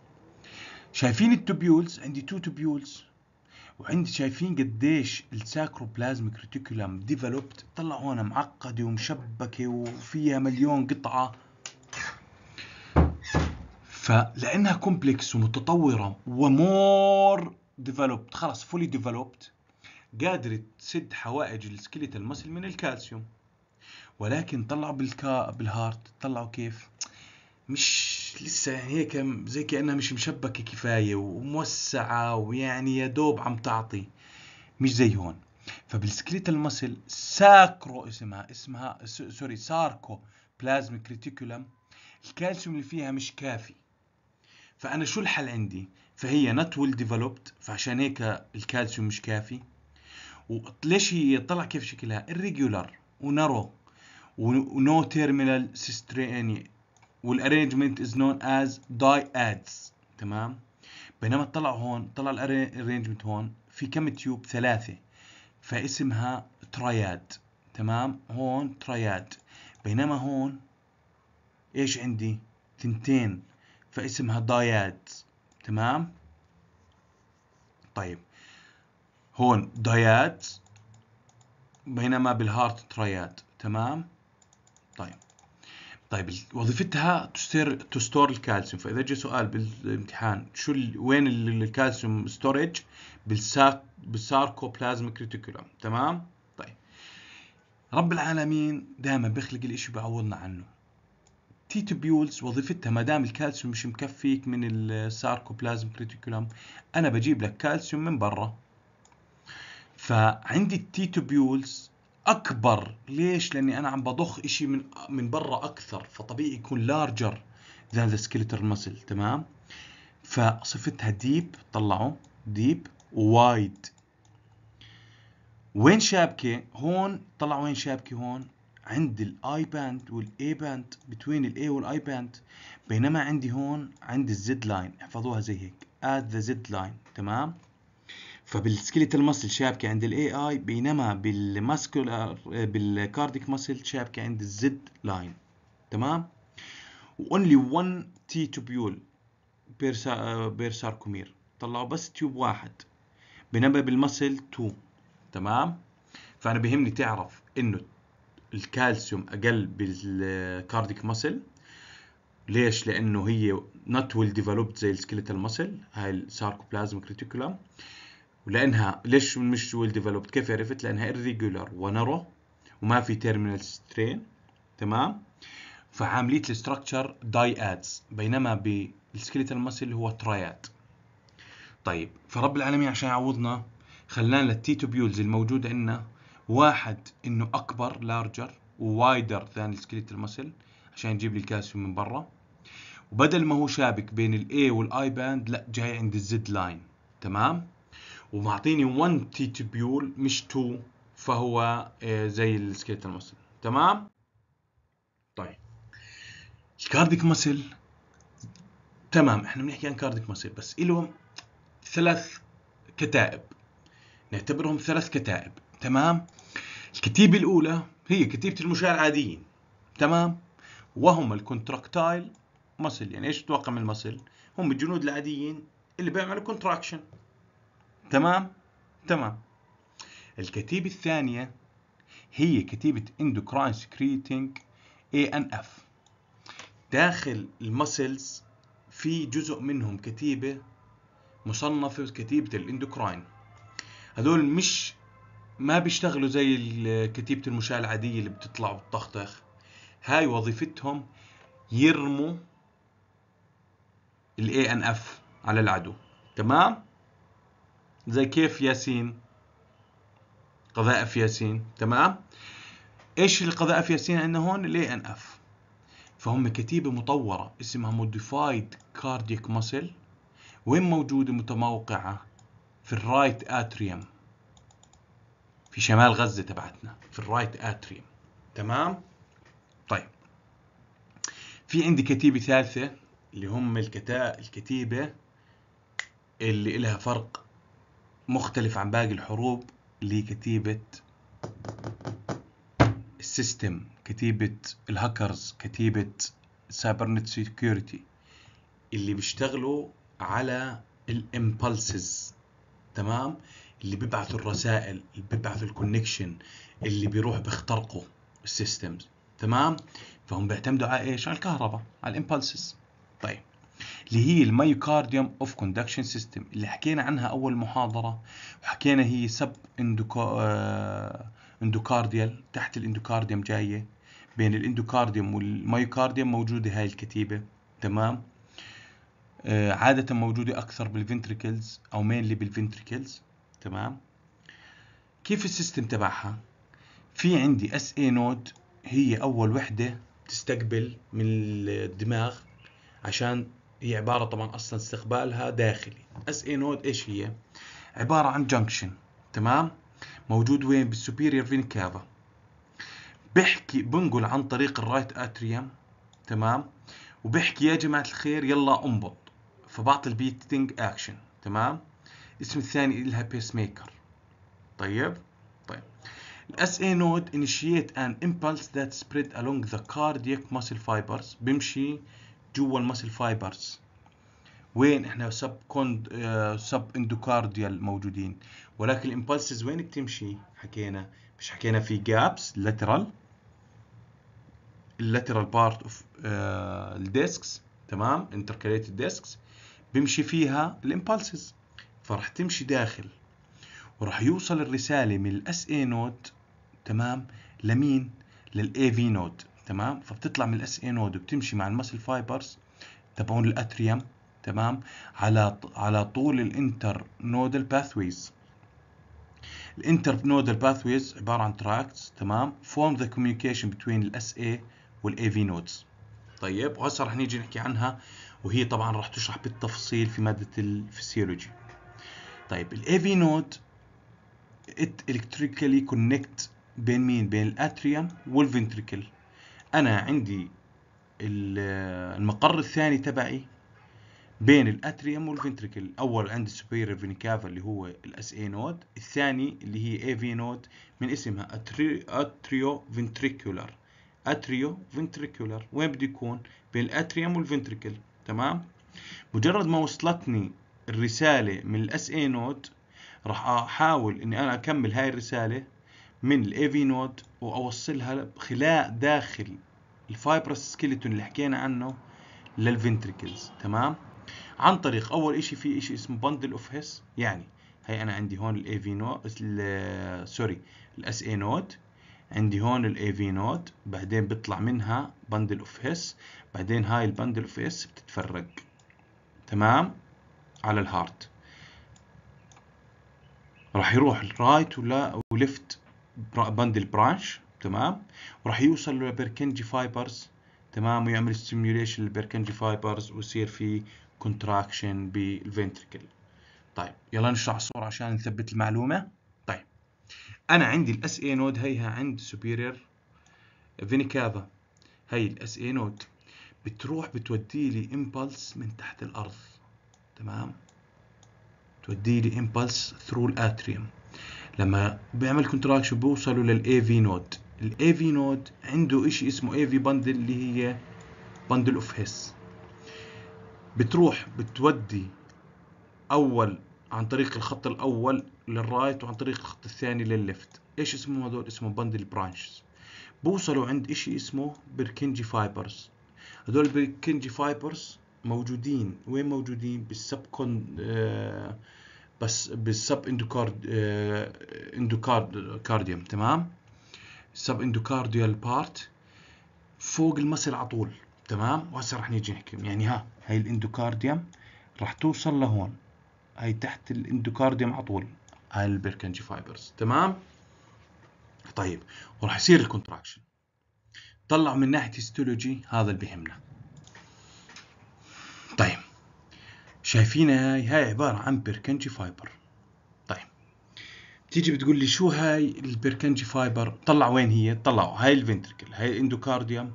شايفين التوبيولز عندي تو توبيولز وعندي شايفين قديش الساكروبلازم ريتيكولم ديفلوبت طلع هون معقده ومشبكه وفيها مليون قطعه فلانها كومبلكس ومتطوره ومور ديفلوبت خلص فولي ديفلوبت قادره تسد حوائج السكيليتال المسل من الكالسيوم ولكن طلعوا بالكا بالهارت طلعوا كيف مش مش لسه هيك زي كأنها مش مشبكة كفاية وموسعة ويعني يا دوب عم تعطي مش زي هون فبالسكليتال المسل ساكرو اسمها اسمها سوري ساركو بلازم كريتيكولم الكالسيوم اللي فيها مش كافي فأنا شو الحل عندي فهي نت ويل ديفلوبد فعشان هيك الكالسيوم مش كافي وليش هي طلع كيف شكلها الريجولار ونارو ونو تيرمينال يعني سيسترين والارينجمنت از نون از ادز تمام بينما طلع هون طلع الارينجمنت هون في كم تيوب ثلاثه فاسمها تراياد تمام هون تراياد بينما هون ايش عندي تنتين فاسمها داياد تمام طيب هون داياد بينما بالهارت تراياد تمام طيب طيب وظيفتها تستر تستور الكالسيوم فاذا جاء سؤال بالامتحان شو ال... وين الكالسيوم ستورج بالساك بالساركوبلازم كريتيكولوم تمام طيب رب العالمين دائما بيخلق الاشي بيعوضنا عنه تي تبيولز وظيفتها ما دام الكالسيوم مش مكفيك من الساركوبلازم كريتيكولم انا بجيب لك كالسيوم من برا فعندي التي تبيولز اكبر ليش لاني انا عم بضخ إشي من من برا اكثر فطبيعي يكون لارجر ذان ذا سكيلتر مسل تمام فصفتها ديب طلعوا ديب وايد وين شابكه هون طلع وين شابكه هون عند الاي باند والاي باند بتوين الاي والاي باند بينما عندي هون عند الزد لاين احفظوها زي هيك اد ذا زد لاين تمام فبالسكيلتال ماسل شابكه عند الاي اي بينما بالماسكولار بالكارديك ماسل شابكه عند الزد لاين تمام وانلي 1 تي توبيول بير بير ساركومير طلعوا بس تيوب واحد بينما بالمسل 2 تمام فانا بيهمني تعرف انه الكالسيوم اقل بالكارديك ماسل ليش؟ لانه هي نوت ويل ديفلوبد زي السكيلتال ماسل هاي الساركوبلازم كريتيكولا ولانها ليش مش ويل ديفلوبد كيف عرفت لانها irregular ونرو وما في تيرمينال سترين تمام فعامليه الاستراكشر داي ادز بينما بالسكيليتال ماسل هو تراياد طيب فرب العالمين عشان يعوضنا خلانا التيتوبيولز الموجوده عندنا واحد انه اكبر لارجر ووايدر ثاني السكيليتال ماسل عشان يجيب لي الكالسيوم من برا وبدل ما هو شابك بين الاي والاي باند لا جاي عند الزد لاين تمام ومعطيني 1 تي تبيول مش 2 فهو آه، زي السكيتر مسل تمام طيب الكارديك مسل تمام احنا بنحكي عن كارديك مسل بس لهم ثلاث كتائب نعتبرهم ثلاث كتائب تمام الكتيبة الأولى هي كتيبة المشاة العاديين تمام وهم الكونتراكتايل مسل يعني ايش تتوقع من المسل هم الجنود العاديين اللي بيعملوا كونتراكشن تمام تمام الكتيبة الثانية هي كتيبة endocrine secreting ANF داخل المسلز في جزء منهم كتيبة مصنفة كتيبة الاندوكراين هذول مش ما بيشتغلوا زي كتيبة المشاة العادية اللي بتطلع وبتطخطخ هاي وظيفتهم يرموا ال ANF على العدو تمام زي كيف ياسين قذائف ياسين تمام ايش القذائف ياسين عندنا هون الاي ان اف فهم كتيبة مطورة اسمها Modified Cardiac Muscle وين موجودة متموقعة في الرايت اتريوم في شمال غزة تبعتنا في الرايت اتريوم تمام طيب في عندي كتيبة ثالثة اللي هم الكتا... الكتيبة اللي لها فرق مختلف عن باقي الحروب لكتيبة السيستم كتيبة الهاكرز كتيبة سايبرنت سيكيورتي اللي بيشتغلوا على الامبلسز تمام اللي بيبعثوا الرسائل اللي بيبعثوا الكونكشن اللي بيروح بيخترقوا السيستمز تمام فهم بيعتمدوا على ايش على الكهرباء على الامبلسز طيب اللي هي الميوكارديوم اوف كوندكشن سيستم اللي حكينا عنها اول محاضره وحكينا هي سب اندوكو اندوكارديال تحت الاندوكارديوم جايه بين الاندوكارديوم والمايوكارديوم موجوده هاي الكتيبه تمام آه، عادة موجودة أكثر بالفنتريكلز أو مينلي بالفنتريكلز تمام كيف السيستم تبعها في عندي اس اي نود هي أول وحدة تستقبل من الدماغ عشان هي عبارة طبعا أصلا استقبالها داخلي اس اي نود ايش هي؟ عبارة عن جنكشن تمام؟ موجود وين؟ بالسوبيريور فين كافا بحكي بنقل عن طريق الرايت اتريوم تمام؟ وبحكي يا جماعة الخير يلا انبط فبعطي البيتنج اكشن تمام؟ اسم الثاني لها بيس ميكر طيب؟ طيب الاس اي نود initiate an impulse that spread along the cardiac muscle fibers بمشي جوا المسل فايبرز وين احنا سب كوند سب اندوكارديال موجودين ولكن الامبلسز وين بتمشي حكينا مش حكينا في جابس لاترال اللاترال بارت اوف الديسكس تمام انتركاليتد ديسكس بيمشي فيها الامبلسز فراح تمشي داخل وراح يوصل الرساله من الاس اي نود تمام لمين للاي في نود تمام فبتطلع من الاس اي نود وبتمشي مع المسل فايبرز تبعون الاتريوم تمام على على طول الانتر نودال باثويز الانتر نودال باثويز عباره عن تراكتس تمام فورم ذا كوميونيكيشن بتوين الاس اي والاي في نودز طيب وهسه رح نيجي نحكي عنها وهي طبعا رح تشرح بالتفصيل في ماده الفسيولوجي طيب الاي في نود it electrically كونكت بين مين بين الاتريوم والفنتريكل انا عندي المقر الثاني تبعي بين الاتريوم والفنتريكل الاول عند السوبيرير فينيكافا كافا اللي هو الاس اي نود الثاني اللي هي اي في نود من اسمها اتريو فنتريكولار اتريو فنتريكولار وين بده يكون بين الاتريوم والفنتريكل تمام مجرد ما وصلتني الرساله من الاس اي نود راح احاول اني انا اكمل هاي الرساله من الاي في نود واوصلها خلاء داخل الفايبرس سكيلتون اللي حكينا عنه للفنتريكلز تمام عن طريق اول اشي في اشي اسمه بندل اوف هيس يعني هي انا عندي هون الاي في نود سوري الاس اي نود عندي هون الاي في نود بعدين بيطلع منها بندل اوف هيس بعدين هاي البندل اوف هيس بتتفرق تمام على الهارت راح يروح الرايت ولا وليفت بندل برانش تمام وراح يوصل للبركنجي فايبرز تمام ويعمل ستيميوليشن للبركنجي فايبرز ويصير في كونتراكشن بالفنتركل طيب يلا نشرح الصورة عشان نثبت المعلومة طيب أنا عندي الاس اي نود هيها عند سوبيرير فينيكافا هي الاس اي نود بتروح بتودي لي امبلس من تحت الأرض تمام تودي لي امبلس ثرو الاتريوم لما بيعمل كونتراكشن بوصلوا للاي في نود الاي في نود عنده اشي اسمه اي في بندل اللي هي بندل اوف هيس بتروح بتودي اول عن طريق الخط الاول للرايت وعن طريق الخط الثاني للليفت ايش اسمه هذول اسمه بندل برانشز بوصلوا عند اشي اسمه بركنجي فايبرز هذول البركنجي فايبرز موجودين وين موجودين بالسب كون آه بس بالسب اندوكارد آه، اندوكارد كارديوم تمام السب اندوكارديال بارت فوق المسل على طول تمام وهسه رح نيجي نحكي يعني ها هاي الاندوكارديوم رح توصل لهون هاي تحت الاندوكارديوم على طول هاي البركنجي فايبرز تمام طيب ورح يصير الكونتراكشن طلع من ناحيه هيستولوجي هذا اللي بهمنا طيب شايفينها هاي هاي عبارة عن بيركنجي فايبر طيب تيجي بتقول لي شو هاي البيركنجي فايبر طلع وين هي طلعوا هاي الفنتركل هاي الاندوكارديوم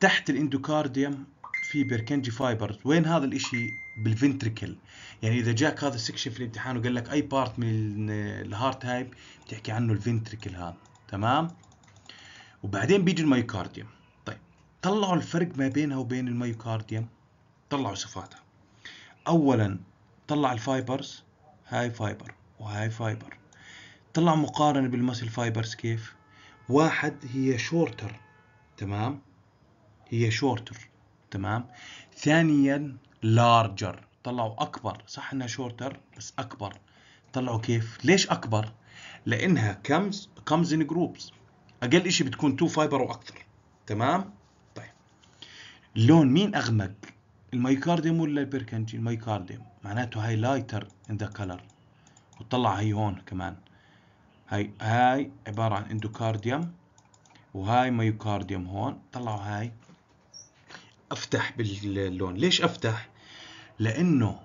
تحت الاندوكارديوم في بيركنجي فايبر وين هذا الاشي بالفنتركل يعني اذا جاك هذا السكشن في الامتحان وقال لك اي بارت من الهارت هاي بتحكي عنه الفنتركل هذا تمام وبعدين بيجي الميوكارديوم طيب طلعوا الفرق ما بينها وبين الميوكارديوم طلعوا صفاتها اولا طلع الفايبرز هاي فايبر وهاي فايبر طلع مقارنه بالمسل فايبرز كيف واحد هي شورتر تمام هي شورتر تمام ثانيا لارجر طلعوا اكبر صح انها شورتر بس اكبر طلعوا كيف ليش اكبر لانها كمز كمز ان جروبس اقل شيء بتكون تو فايبر واكثر تمام طيب اللون مين اغمق الميكارديوم ولا البركنجي الميكارديوم معناته هاي لايتر ان ذا كلر وطلع هي هون كمان هاي هاي عبارة عن اندوكارديوم وهاي ميوكارديوم هون طلعوا هاي افتح باللون ليش افتح لانه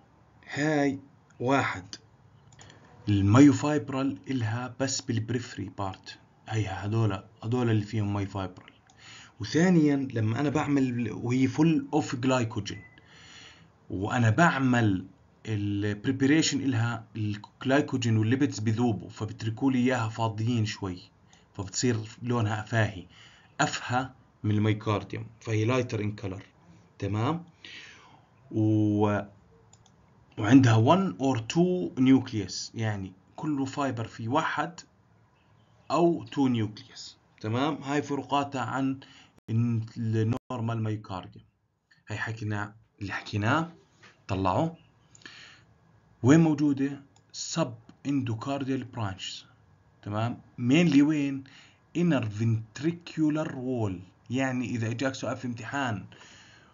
هاي واحد الميوفايبرال إلها بس بالبريفري بارت هي هذول هذول اللي فيهم ماي فايبرال وثانيا لما انا بعمل وهي فل اوف جلايكوجين وانا بعمل البريبريشن الها الجلايكوجين والليبيدز بذوبوا فبتركوا لي اياها فاضيين شوي فبتصير لونها فاهي افهى من الميكارديوم فهي لايتر ان كلر تمام و... وعندها 1 اور 2 نيوكليوس يعني كل فايبر في واحد او 2 نيوكليوس تمام هاي فروقاتها عن النورمال مايكارديوم هاي حكينا اللي حكيناه طلعوا وين موجودة سب اندوكارديال برانش تمام مينلي وين inner ventricular wall يعني اذا اجاك سؤال في امتحان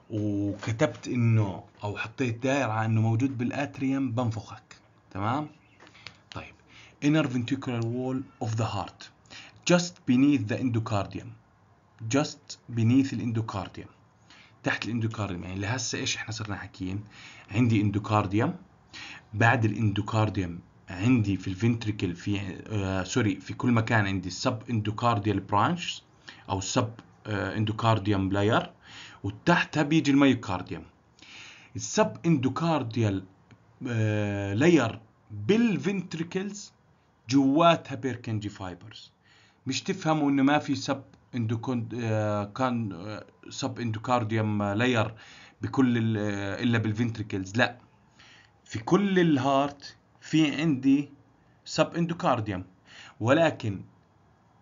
وكتبت انه او حطيت دائرة انه موجود بالاتريوم بنفخك تمام طيب inner ventricular wall of the heart just beneath the endocardium just beneath الاندوكارديوم تحت الاندوكارديوم يعني لهسه ايش احنا صرنا حاكيين عندي اندوكارديوم بعد الاندوكارديوم عندي في الفنتريكل في آه سوري في كل مكان عندي السب اندوكارديال برانش او سب آه اندوكارديوم لاير وتحتها بيجي الميوكارديوم السب اندوكارديال آه لاير بالفنتريكلز جواتها بيركنجي فايبرز مش تفهموا انه ما في سب آه، كان آه، سب اندوكارديوم لاير آه، بكل الا بالفنتريكلز لا في كل الهارت في عندي سب اندوكارديوم ولكن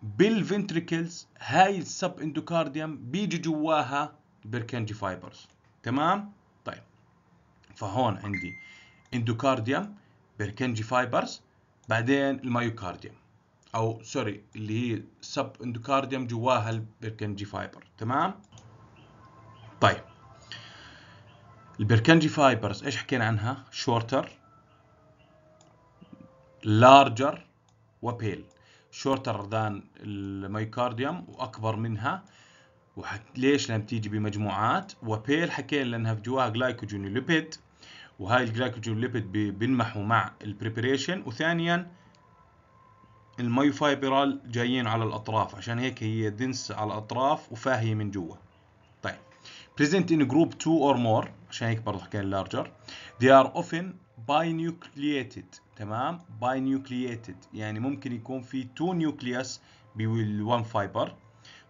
بالفنتريكلز هاي السب اندوكارديوم بيجي جواها بيركنجي فايبرز تمام طيب فهون عندي اندوكارديوم بيركنجي فايبرز بعدين المايوكارديوم او سوري اللي هي سب اندوكارديوم جواها البركنجي فايبر تمام طيب البركنجي فايبرز ايش حكينا عنها شورتر لارجر وبيل شورتر ذان الميوكارديوم واكبر منها وحك... ليش لان تيجي بمجموعات وبيل حكينا لانها في جواها جلايكوجين ليبيد وهاي الجلايكوجين ليبيد بينمحوا مع البريبريشن وثانيا المايوفايبرال جايين على الاطراف عشان هيك هي دنس على الاطراف وفاهيه من جوا طيب present in group 2 or more عشان هيك برضه حكينا larger they are often binucleated تمام binucleated يعني ممكن يكون في two nucleus بالone fiber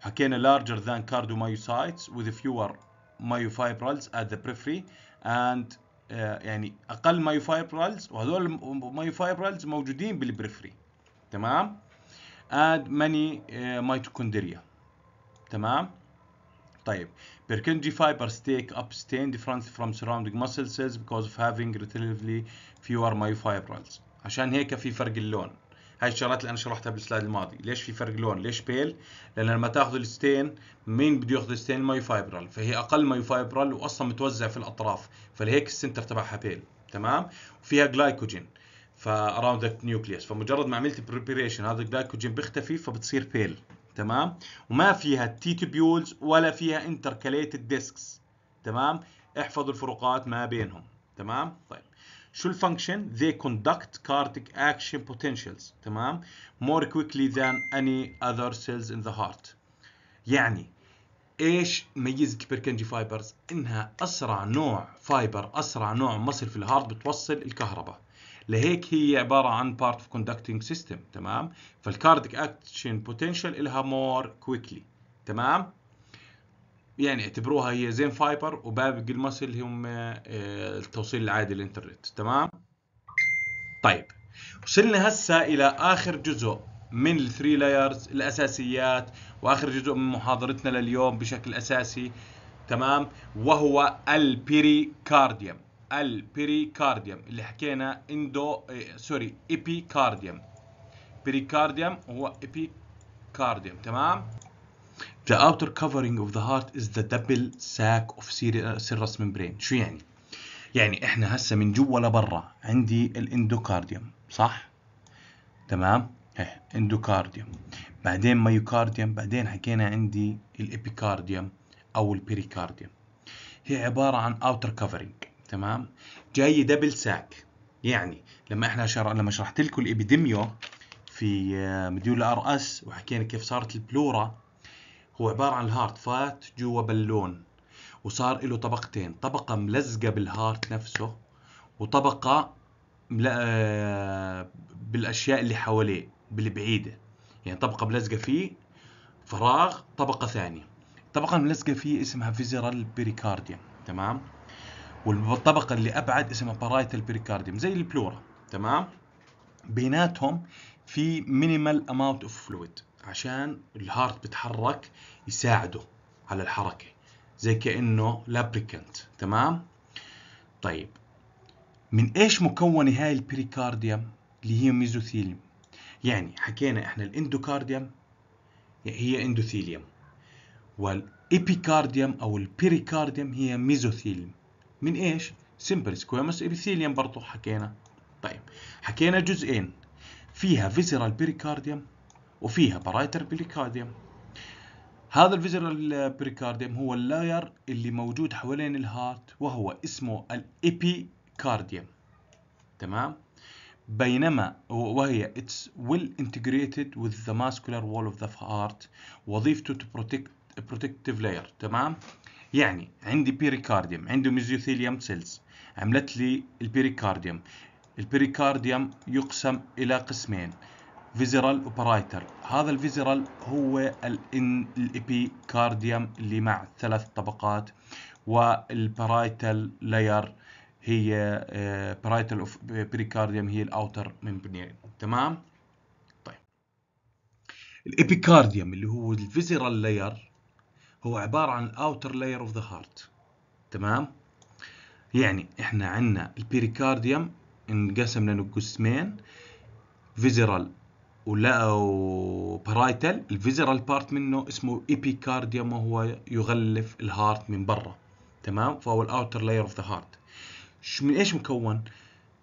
حكينا larger than cardiomyocytes with fewer myofibrils at the periphery and uh, يعني اقل myofibrils وهذول myofibrils موجودين بالبريفري تمام and many mitochondria تمام طيب بيركنجي fibers take اب ستين differently from surrounding muscle cells because of having relatively fewer myofibrils عشان هيك في فرق اللون هاي الشغلات اللي انا شرحتها بالسلايد الماضي ليش في فرق لون ليش بيل لان لما تاخذ الستين مين بده ياخذ الستين المايوفايبرال فهي اقل مايوفايبرال واصلا متوزع في الاطراف فلهيك السنتر تبعها بيل تمام وفيها جلايكوجين فاراوند ذا نيوكليس فمجرد ما عملت بريبريشن هذا الجلايكوجين بيختفي فبتصير بيل تمام وما فيها تي تيتبيولز ولا فيها انتركاليتد ديسكس تمام احفظوا الفروقات ما بينهم تمام طيب شو الفانكشن ذي كوندكت كارديك اكشن بوتنشلز تمام مور كويكلي ذان اني اذر سيلز ان ذا هارت يعني ايش ميزه البركنجي فايبرز انها اسرع نوع فايبر اسرع نوع مصل في الهارت بتوصل الكهرباء لهيك هي عباره عن بارت of conducting سيستم تمام فالكارديك اكشن بوتنشال الها مور كويكلي تمام يعني اعتبروها هي زين فايبر وبابج المسل هم آه، التوصيل العادي للانترنت تمام طيب وصلنا هسه الى اخر جزء من الثري لايرز الاساسيات واخر جزء من محاضرتنا لليوم بشكل اساسي تمام وهو البيريكارديوم البريكارديوم اللي حكينا اندو إيه، سوري ايبيكارديوم بريكارديوم هو ايبيكارديوم تمام The outer covering of the heart is the double sac of آه، serous membrane شو يعني يعني احنا هسه من جوا لبرا عندي الاندوكارديوم صح تمام ايه اندوكارديوم بعدين مايوكارديوم بعدين حكينا عندي الابيكارديوم او البريكارديوم هي عباره عن outer covering تمام جاي دبل ساك يعني لما احنا شر... لما شرحت لكم الابيديميو في آه، مديول ار اس وحكينا كيف صارت البلورا هو عباره عن الهارت فات جوا بالون وصار له طبقتين طبقه ملزقه بالهارت نفسه وطبقه آه، بالاشياء اللي حواليه بالبعيده يعني طبقه ملزقه فيه فراغ طبقه ثانيه الطبقه الملزقه فيه اسمها فيزرال بيريكارديا تمام والطبقه اللي ابعد اسمها بارايتال بريكارديوم زي البلورا تمام بيناتهم في مينيمال اماونت اوف فلويد عشان الهارت بتحرك يساعده على الحركه زي كانه لابريكانت تمام طيب من ايش مكونه هاي البريكارديوم اللي هي ميزوثيليوم يعني حكينا احنا الاندوكارديوم هي اندوثيليوم والإبيكارديوم أو البيريكارديوم هي ميزوثيليوم من ايش؟ سمبل سكويموس ابيثيليوم برضو حكينا طيب حكينا جزئين فيها فيزرال بريكارديوم وفيها برايتر بريكارديوم هذا الفيزرال بريكارديوم هو اللاير اللي موجود حوالين الهارت وهو اسمه الابيكارديوم تمام بينما وهي اتس ويل انتجريتد وذ ذا ماسكولار وول اوف ذا هارت وظيفته تو بروتكت بروتكتيف لاير تمام يعني عندي بيريكارديوم عندي ميزوثيليوم سيلز عملت لي البيريكارديوم البيريكارديوم يقسم الى قسمين فيزرال وبرايتر هذا الفيزرال هو الابيكارديوم اللي مع ثلاث طبقات والبرايتال لاير هي برايتال اوف بيريكارديوم هي الاوتر ممبرين تمام طيب الابيكارديوم اللي هو الفيزرال لاير هو عبارة عن الاوتر لاير اوف ذا هارت تمام يعني احنا عندنا البيريكارديوم انقسم لنا قسمين فيزرال ولا وبرايتال الفيزرال بارت منه اسمه ايبيكارديوم وهو يغلف الهارت من برا تمام فهو الاوتر لاير اوف ذا هارت من ايش مكون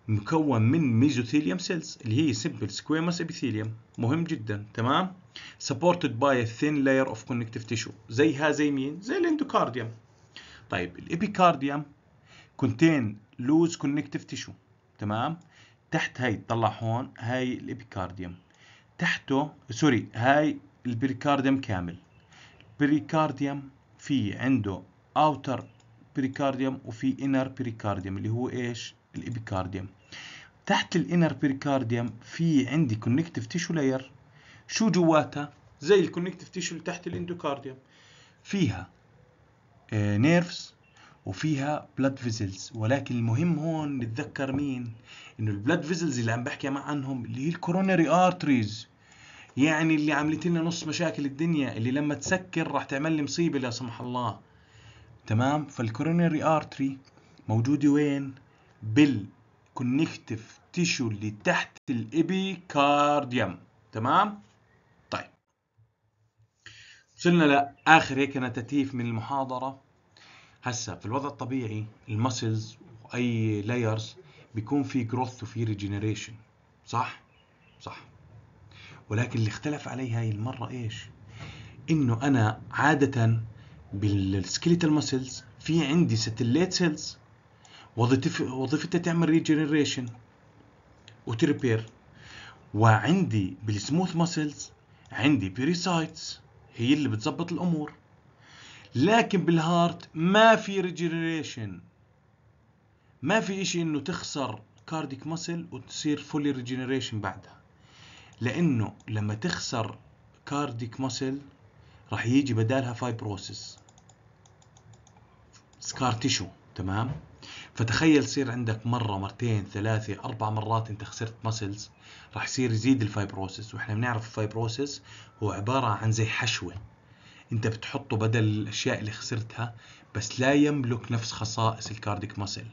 مكون من ميزوثيليوم سيلز اللي هي سمبل سكويمس ابيثيليوم مهم جدا تمام سبورتد باي ثين لاير اوف كونكتيف تيشو زيها زي مين زي الاندوكارديوم طيب الابيكارديوم كونتين لوز كونكتيف تيشو تمام تحت هاي تطلع هون هاي الابيكارديوم تحته سوري هاي البريكارديوم كامل البريكارديوم في عنده اوتر بريكارديوم وفي انر بريكارديوم اللي هو ايش الابيكارديوم تحت الانر بيريكارديوم في عندي كونكتيف تيشو لاير شو جواتها زي الكونكتيف تيشو اللي تحت الاندوكارديوم فيها نيرفز آه، وفيها بلاد فيزلز ولكن المهم هون نتذكر مين انه البلاد فيزلز اللي عم بحكي عنهم اللي هي الكورونري ارتريز يعني اللي عملت لنا نص مشاكل الدنيا اللي لما تسكر راح تعمل لي مصيبه لا سمح الله تمام فالكورونري ارتري موجوده وين بالكونكتيف تيشو اللي تحت الابيكارديوم تمام طيب وصلنا لاخر هيك نتاتيف من المحاضره هسا في الوضع الطبيعي المسلز واي لايرز بيكون في جروث وفي ريجنريشن صح صح ولكن اللي اختلف عليه هاي المره ايش انه انا عاده بالسكيليتال ماسلز في عندي ستيليت سيلز وظيفتها تعمل ريجنريشن وتربير وعندي بالسموث ماسلز عندي بيريسايتس هي اللي بتظبط الامور لكن بالهارت ما في ريجنريشن ما في اشي انه تخسر كارديك ماسل وتصير فولي ريجنريشن بعدها لانه لما تخسر كارديك ماسل راح يجي بدالها فايبروسيس سكار تيشو تمام فتخيل يصير عندك مرة مرتين ثلاثة أربع مرات أنت خسرت ماسلز راح يصير يزيد الفايبروسيس وإحنا بنعرف الفايبروسيس هو عبارة عن زي حشوة أنت بتحطه بدل الأشياء اللي خسرتها بس لا يملك نفس خصائص الكارديك ماسل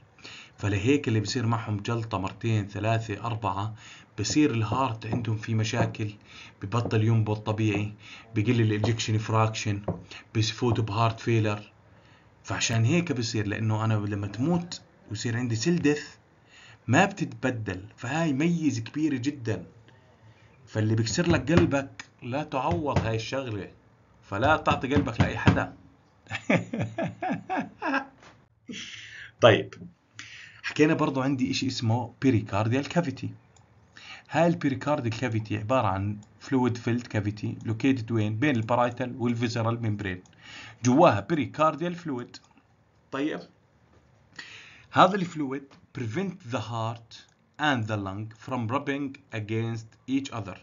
فلهيك اللي بصير معهم جلطة مرتين ثلاثة أربعة بصير الهارت عندهم في مشاكل ببطل ينبض طبيعي بقل الإجكشن فراكشن بفوتوا بهارت فيلر فعشان هيك بصير لأنه أنا لما تموت ويصير عندي سيل ديث ما بتتبدل فهاي ميزة كبيرة جدا فاللي بكسر لك قلبك لا تعوض هاي الشغلة فلا تعطي قلبك لأي حدا طيب حكينا برضو عندي إشي اسمه بيريكارديال كافيتي هاي البيريكارديال كافيتي عبارة عن فلويد فيلد كافيتي لوكيتد وين بين البارايتال والفيزرال ممبرين جواها بيريكارديال فلويد طيب هذا الفلويد prevent the heart and the lung from rubbing against each other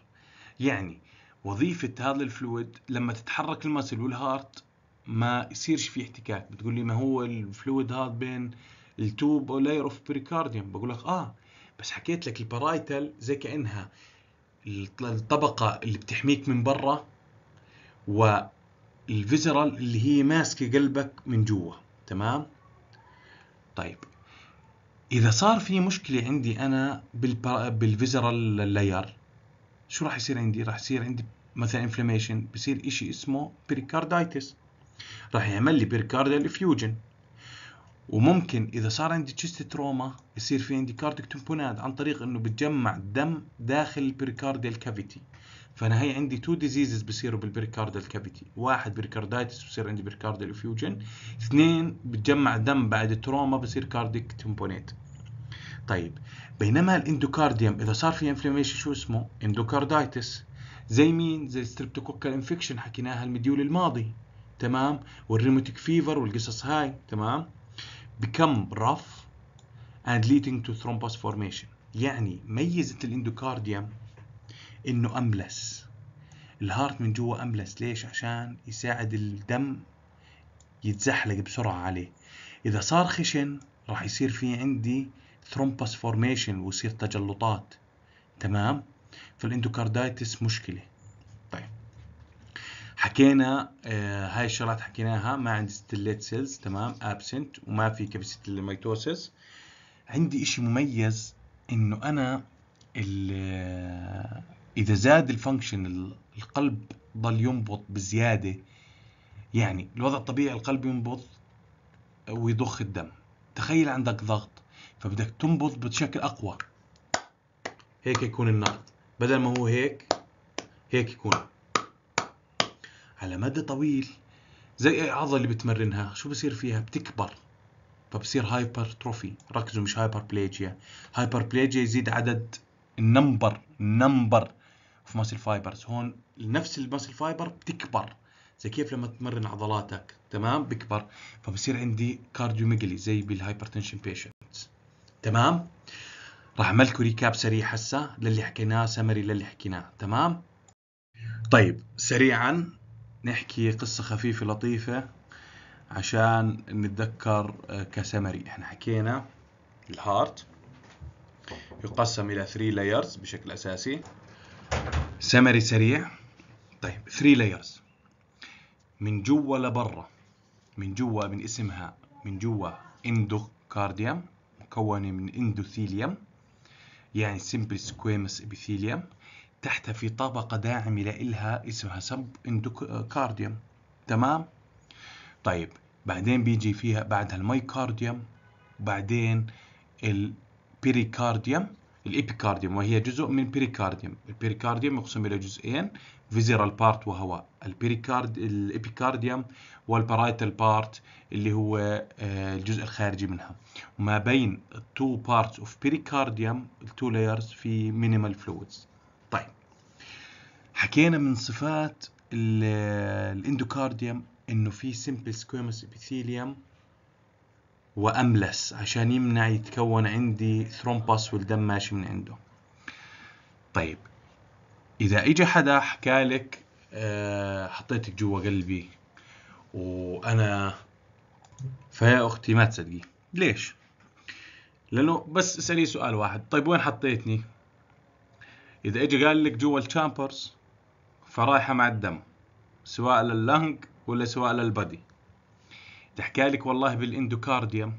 يعني وظيفة هذا الفلويد لما تتحرك المسل والهارت ما يصيرش في احتكاك بتقول لي ما هو الفلويد هذا بين التوب لاير اوف بريكارديوم بقول لك اه بس حكيت لك البرايتال زي كانها الطبقة اللي بتحميك من برا والفيزرال اللي هي ماسكة قلبك من جوا تمام طيب اذا صار في مشكله عندي انا بالفيزرال لاير شو راح يصير عندي راح يصير عندي مثلا انفلاميشن بصير شيء اسمه بيريكاردايتس راح يعمل لي بيريكارديال افيوجن وممكن اذا صار عندي تشيست تروما يصير في عندي كارديك تمبونات عن طريق انه بتجمع دم داخل البيريكارديال كافيتي فانا هي عندي تو ديزيزز بصيروا بالبريكارديال كافيتي واحد بريكاردايتس بصير عندي بريكارديال افيوجن اثنين بتجمع دم بعد تروما بصير كارديك تمبونات طيب بينما الاندوكارديوم اذا صار في انفلاميشن شو اسمه اندوكاردايتس زي مين زي ستريبتوكوكال انفكشن حكيناها المديول الماضي تمام والريموتيك فيفر والقصص هاي تمام بكم رف and leading to thrombus formation يعني ميزة الاندوكارديوم انه املس الهارت من جوا املس ليش عشان يساعد الدم يتزحلق بسرعة عليه اذا صار خشن راح يصير في عندي ثرومبس فورميشن ويصير تجلطات تمام فالاندوكاردايتس مشكله طيب حكينا آه هاي الشغلات حكيناها ما عندي ستيليت سيلز تمام ابسنت وما في الميتوسيس عندي اشي مميز انه انا آه، اذا زاد الفانكشن القلب ضل ينبض بزياده يعني الوضع الطبيعي القلب ينبض ويضخ الدم تخيل عندك ضغط فبدك تنبض بشكل اقوى هيك يكون النبض بدل ما هو هيك هيك يكون على مدى طويل زي اي عضله اللي بتمرنها شو بصير فيها بتكبر فبصير هايبر تروفي ركزوا مش هايبر بليجيا هايبر بليجيا يزيد عدد النمبر النمبر في ماسل فايبرز هون نفس الماسل فايبر بتكبر زي كيف لما تمرن عضلاتك تمام بكبر فبصير عندي كارديوميجلي زي بالهايبرتنشن بيشنتس تمام راح اعمل لكم ريكاب سريع هسه للي حكيناه سمري للي حكيناه تمام طيب سريعا نحكي قصه خفيفه لطيفه عشان نتذكر آه، كسمري احنا حكينا الهارت يقسم الى 3 لايرز بشكل اساسي سمري سريع طيب 3 لايرز من جوا لبرا من جوا من اسمها من جوا اندوكارديوم مكونة من اندوثيليوم يعني سمبل سكويمس ابيثيليوم تحتها في طبقة داعمة لإلها اسمها سب اندوكارديوم تمام؟ طيب بعدين بيجي فيها بعدها الميكارديوم وبعدين البيريكارديوم الإبيكارديوم وهي جزء من البيريكارديوم البيريكارديوم مقسم إلى جزئين فيزيرال بارت وهو البيريكارد الابيكارديوم والبارايتال بارت اللي هو آه، الجزء الخارجي منها وما بين التو بارتس اوف بيريكارديوم التو لايرز في مينيمال فلويدز طيب حكينا من صفات الاندوكارديوم انه في سمبل سكويموس ابيثيليوم واملس عشان يمنع يتكون عندي ثرومبوس والدم ماشي من عنده طيب إذا اجى حدا حكى لك آه، حطيتك جوا قلبي وأنا فيا أختي ما تصدقي ليش؟ لأنه بس اسألي سؤال واحد طيب وين حطيتني؟ إذا اجى قال لك جوا الشامبرز فرايحة مع الدم سواء لللنج ولا سواء للبدي تحكي لك والله بالاندوكارديوم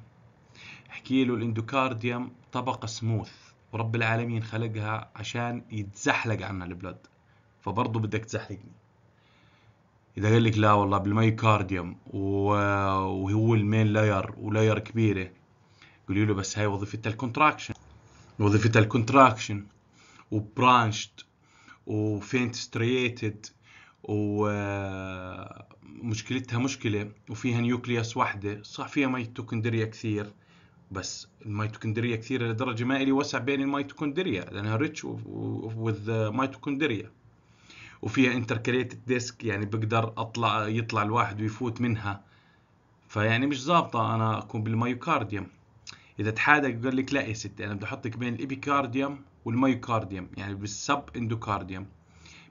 احكي له الاندوكارديوم طبقة سموث ورب العالمين خلقها عشان يتزحلق عنها البلد فبرضه بدك تزحلقني اذا قال لك لا والله كارديوم وهو المين لاير ولاير كبيره قولي له بس هاي وظيفتها الكونتراكشن وظيفتها الكونتراكشن وبرانشد وفينت ستريتد ومشكلتها مشكله وفيها نيوكليوس واحده صح فيها ميتوكندريا كثير بس الميتوكوندريا كثيرة لدرجة ما إلي وسع بين الميتوكوندريا لأنها ريتش وذ ميتوكوندريا وفيها انتركليتد ديسك يعني بقدر أطلع يطلع الواحد ويفوت منها فيعني مش ظابطة أنا أكون بالمايوكارديوم إذا تحادك قال لك لا يا ستي أنا بدي أحطك بين الإبيكارديوم والمايوكارديوم يعني بالسب اندوكارديوم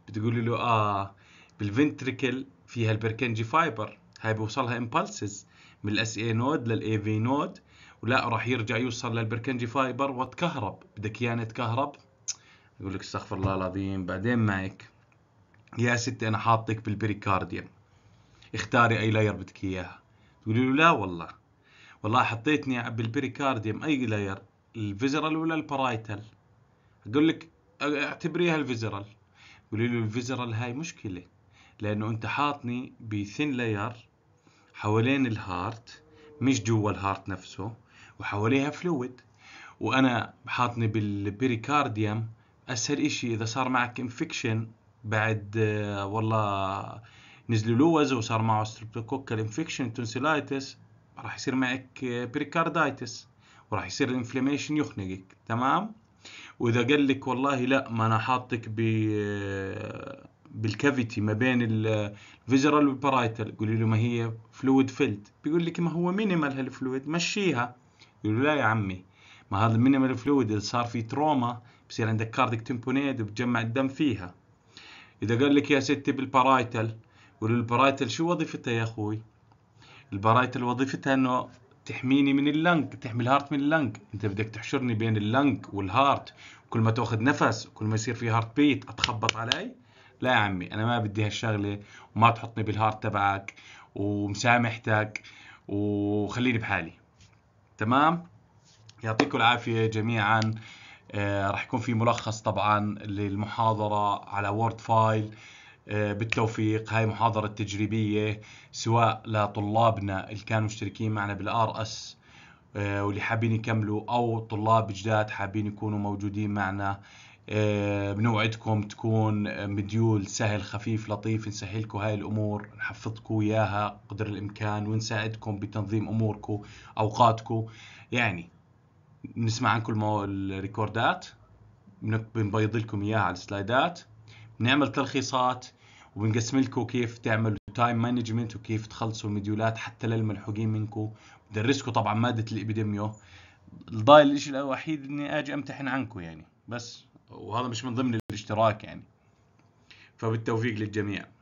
بتقولي له آه بالفنتريكل فيها البركنجي فايبر هاي بوصلها امبلسز من الاس اي نود للاي في نود ولا راح يرجع يوصل للبركنجي فايبر وتكهرب بدك اياه يتكهرب يقول لك استغفر الله العظيم بعدين معك يا ستي انا حاطك بالبريكارديوم اختاري اي لاير بدك اياها تقولي له لا والله والله حطيتني بالبريكارديوم اي لاير الفيزرال ولا البرايتال اقول لك اعتبريها الفيزرال قولي له الفيزرال هاي مشكله لانه انت حاطني بثين لاير حوالين الهارت مش جوا الهارت نفسه وحواليها فلويد وانا حاطني بالبريكارديوم اسهل اشي اذا صار معك انفكشن بعد آه، والله نزلوا لوز وصار معه ستريبتوكوكال انفكشن تونسيلايتس راح يصير معك بريكاردايتس آه، وراح يصير الانفلاميشن يخنقك تمام واذا قال لك والله لا ما انا حاطك ب آه، بالكافيتي ما بين الفيزرال والبرايتال قولي له ما هي فلويد فيلد بيقول لك ما هو مينيمال هالفلويد مشيها يقول لا يا عمي ما هذا المينيمال فلويد اذا صار في تروما بصير عندك كارديك تمبونيد وبتجمع الدم فيها اذا قال لك يا ستي بالبارايتل يقولوا البارايتل شو وظيفتها يا اخوي البارايتل وظيفتها انه تحميني من اللنج تحمي الهارت من اللنج انت بدك تحشرني بين اللنج والهارت كل ما تاخذ نفس كل ما يصير في هارت بيت اتخبط علي لا يا عمي انا ما بدي هالشغله وما تحطني بالهارت تبعك ومسامحتك وخليني بحالي تمام يعطيكم العافيه جميعا آه، راح رح يكون في ملخص طبعا للمحاضره على وورد فايل آه، بالتوفيق هاي محاضره تجريبيه سواء لطلابنا اللي كانوا مشتركين معنا بالار اس آه، واللي حابين يكملوا او طلاب جداد حابين يكونوا موجودين معنا آه، بنوعدكم تكون مديول سهل خفيف لطيف نسهلكم هاي الامور نحفظكم اياها قدر الامكان ونساعدكم بتنظيم اموركم اوقاتكم يعني بنسمع عنكم الريكوردات بنبيض لكم اياها على السلايدات بنعمل تلخيصات وبنقسم لكم كيف تعملوا تايم مانجمنت وكيف تخلصوا المديولات حتى للملحوقين منكم بدرسكم طبعا ماده الابيديميو الضايل الشيء الوحيد اني اجي امتحن عنكم يعني بس وهذا مش من ضمن الاشتراك يعني فبالتوفيق للجميع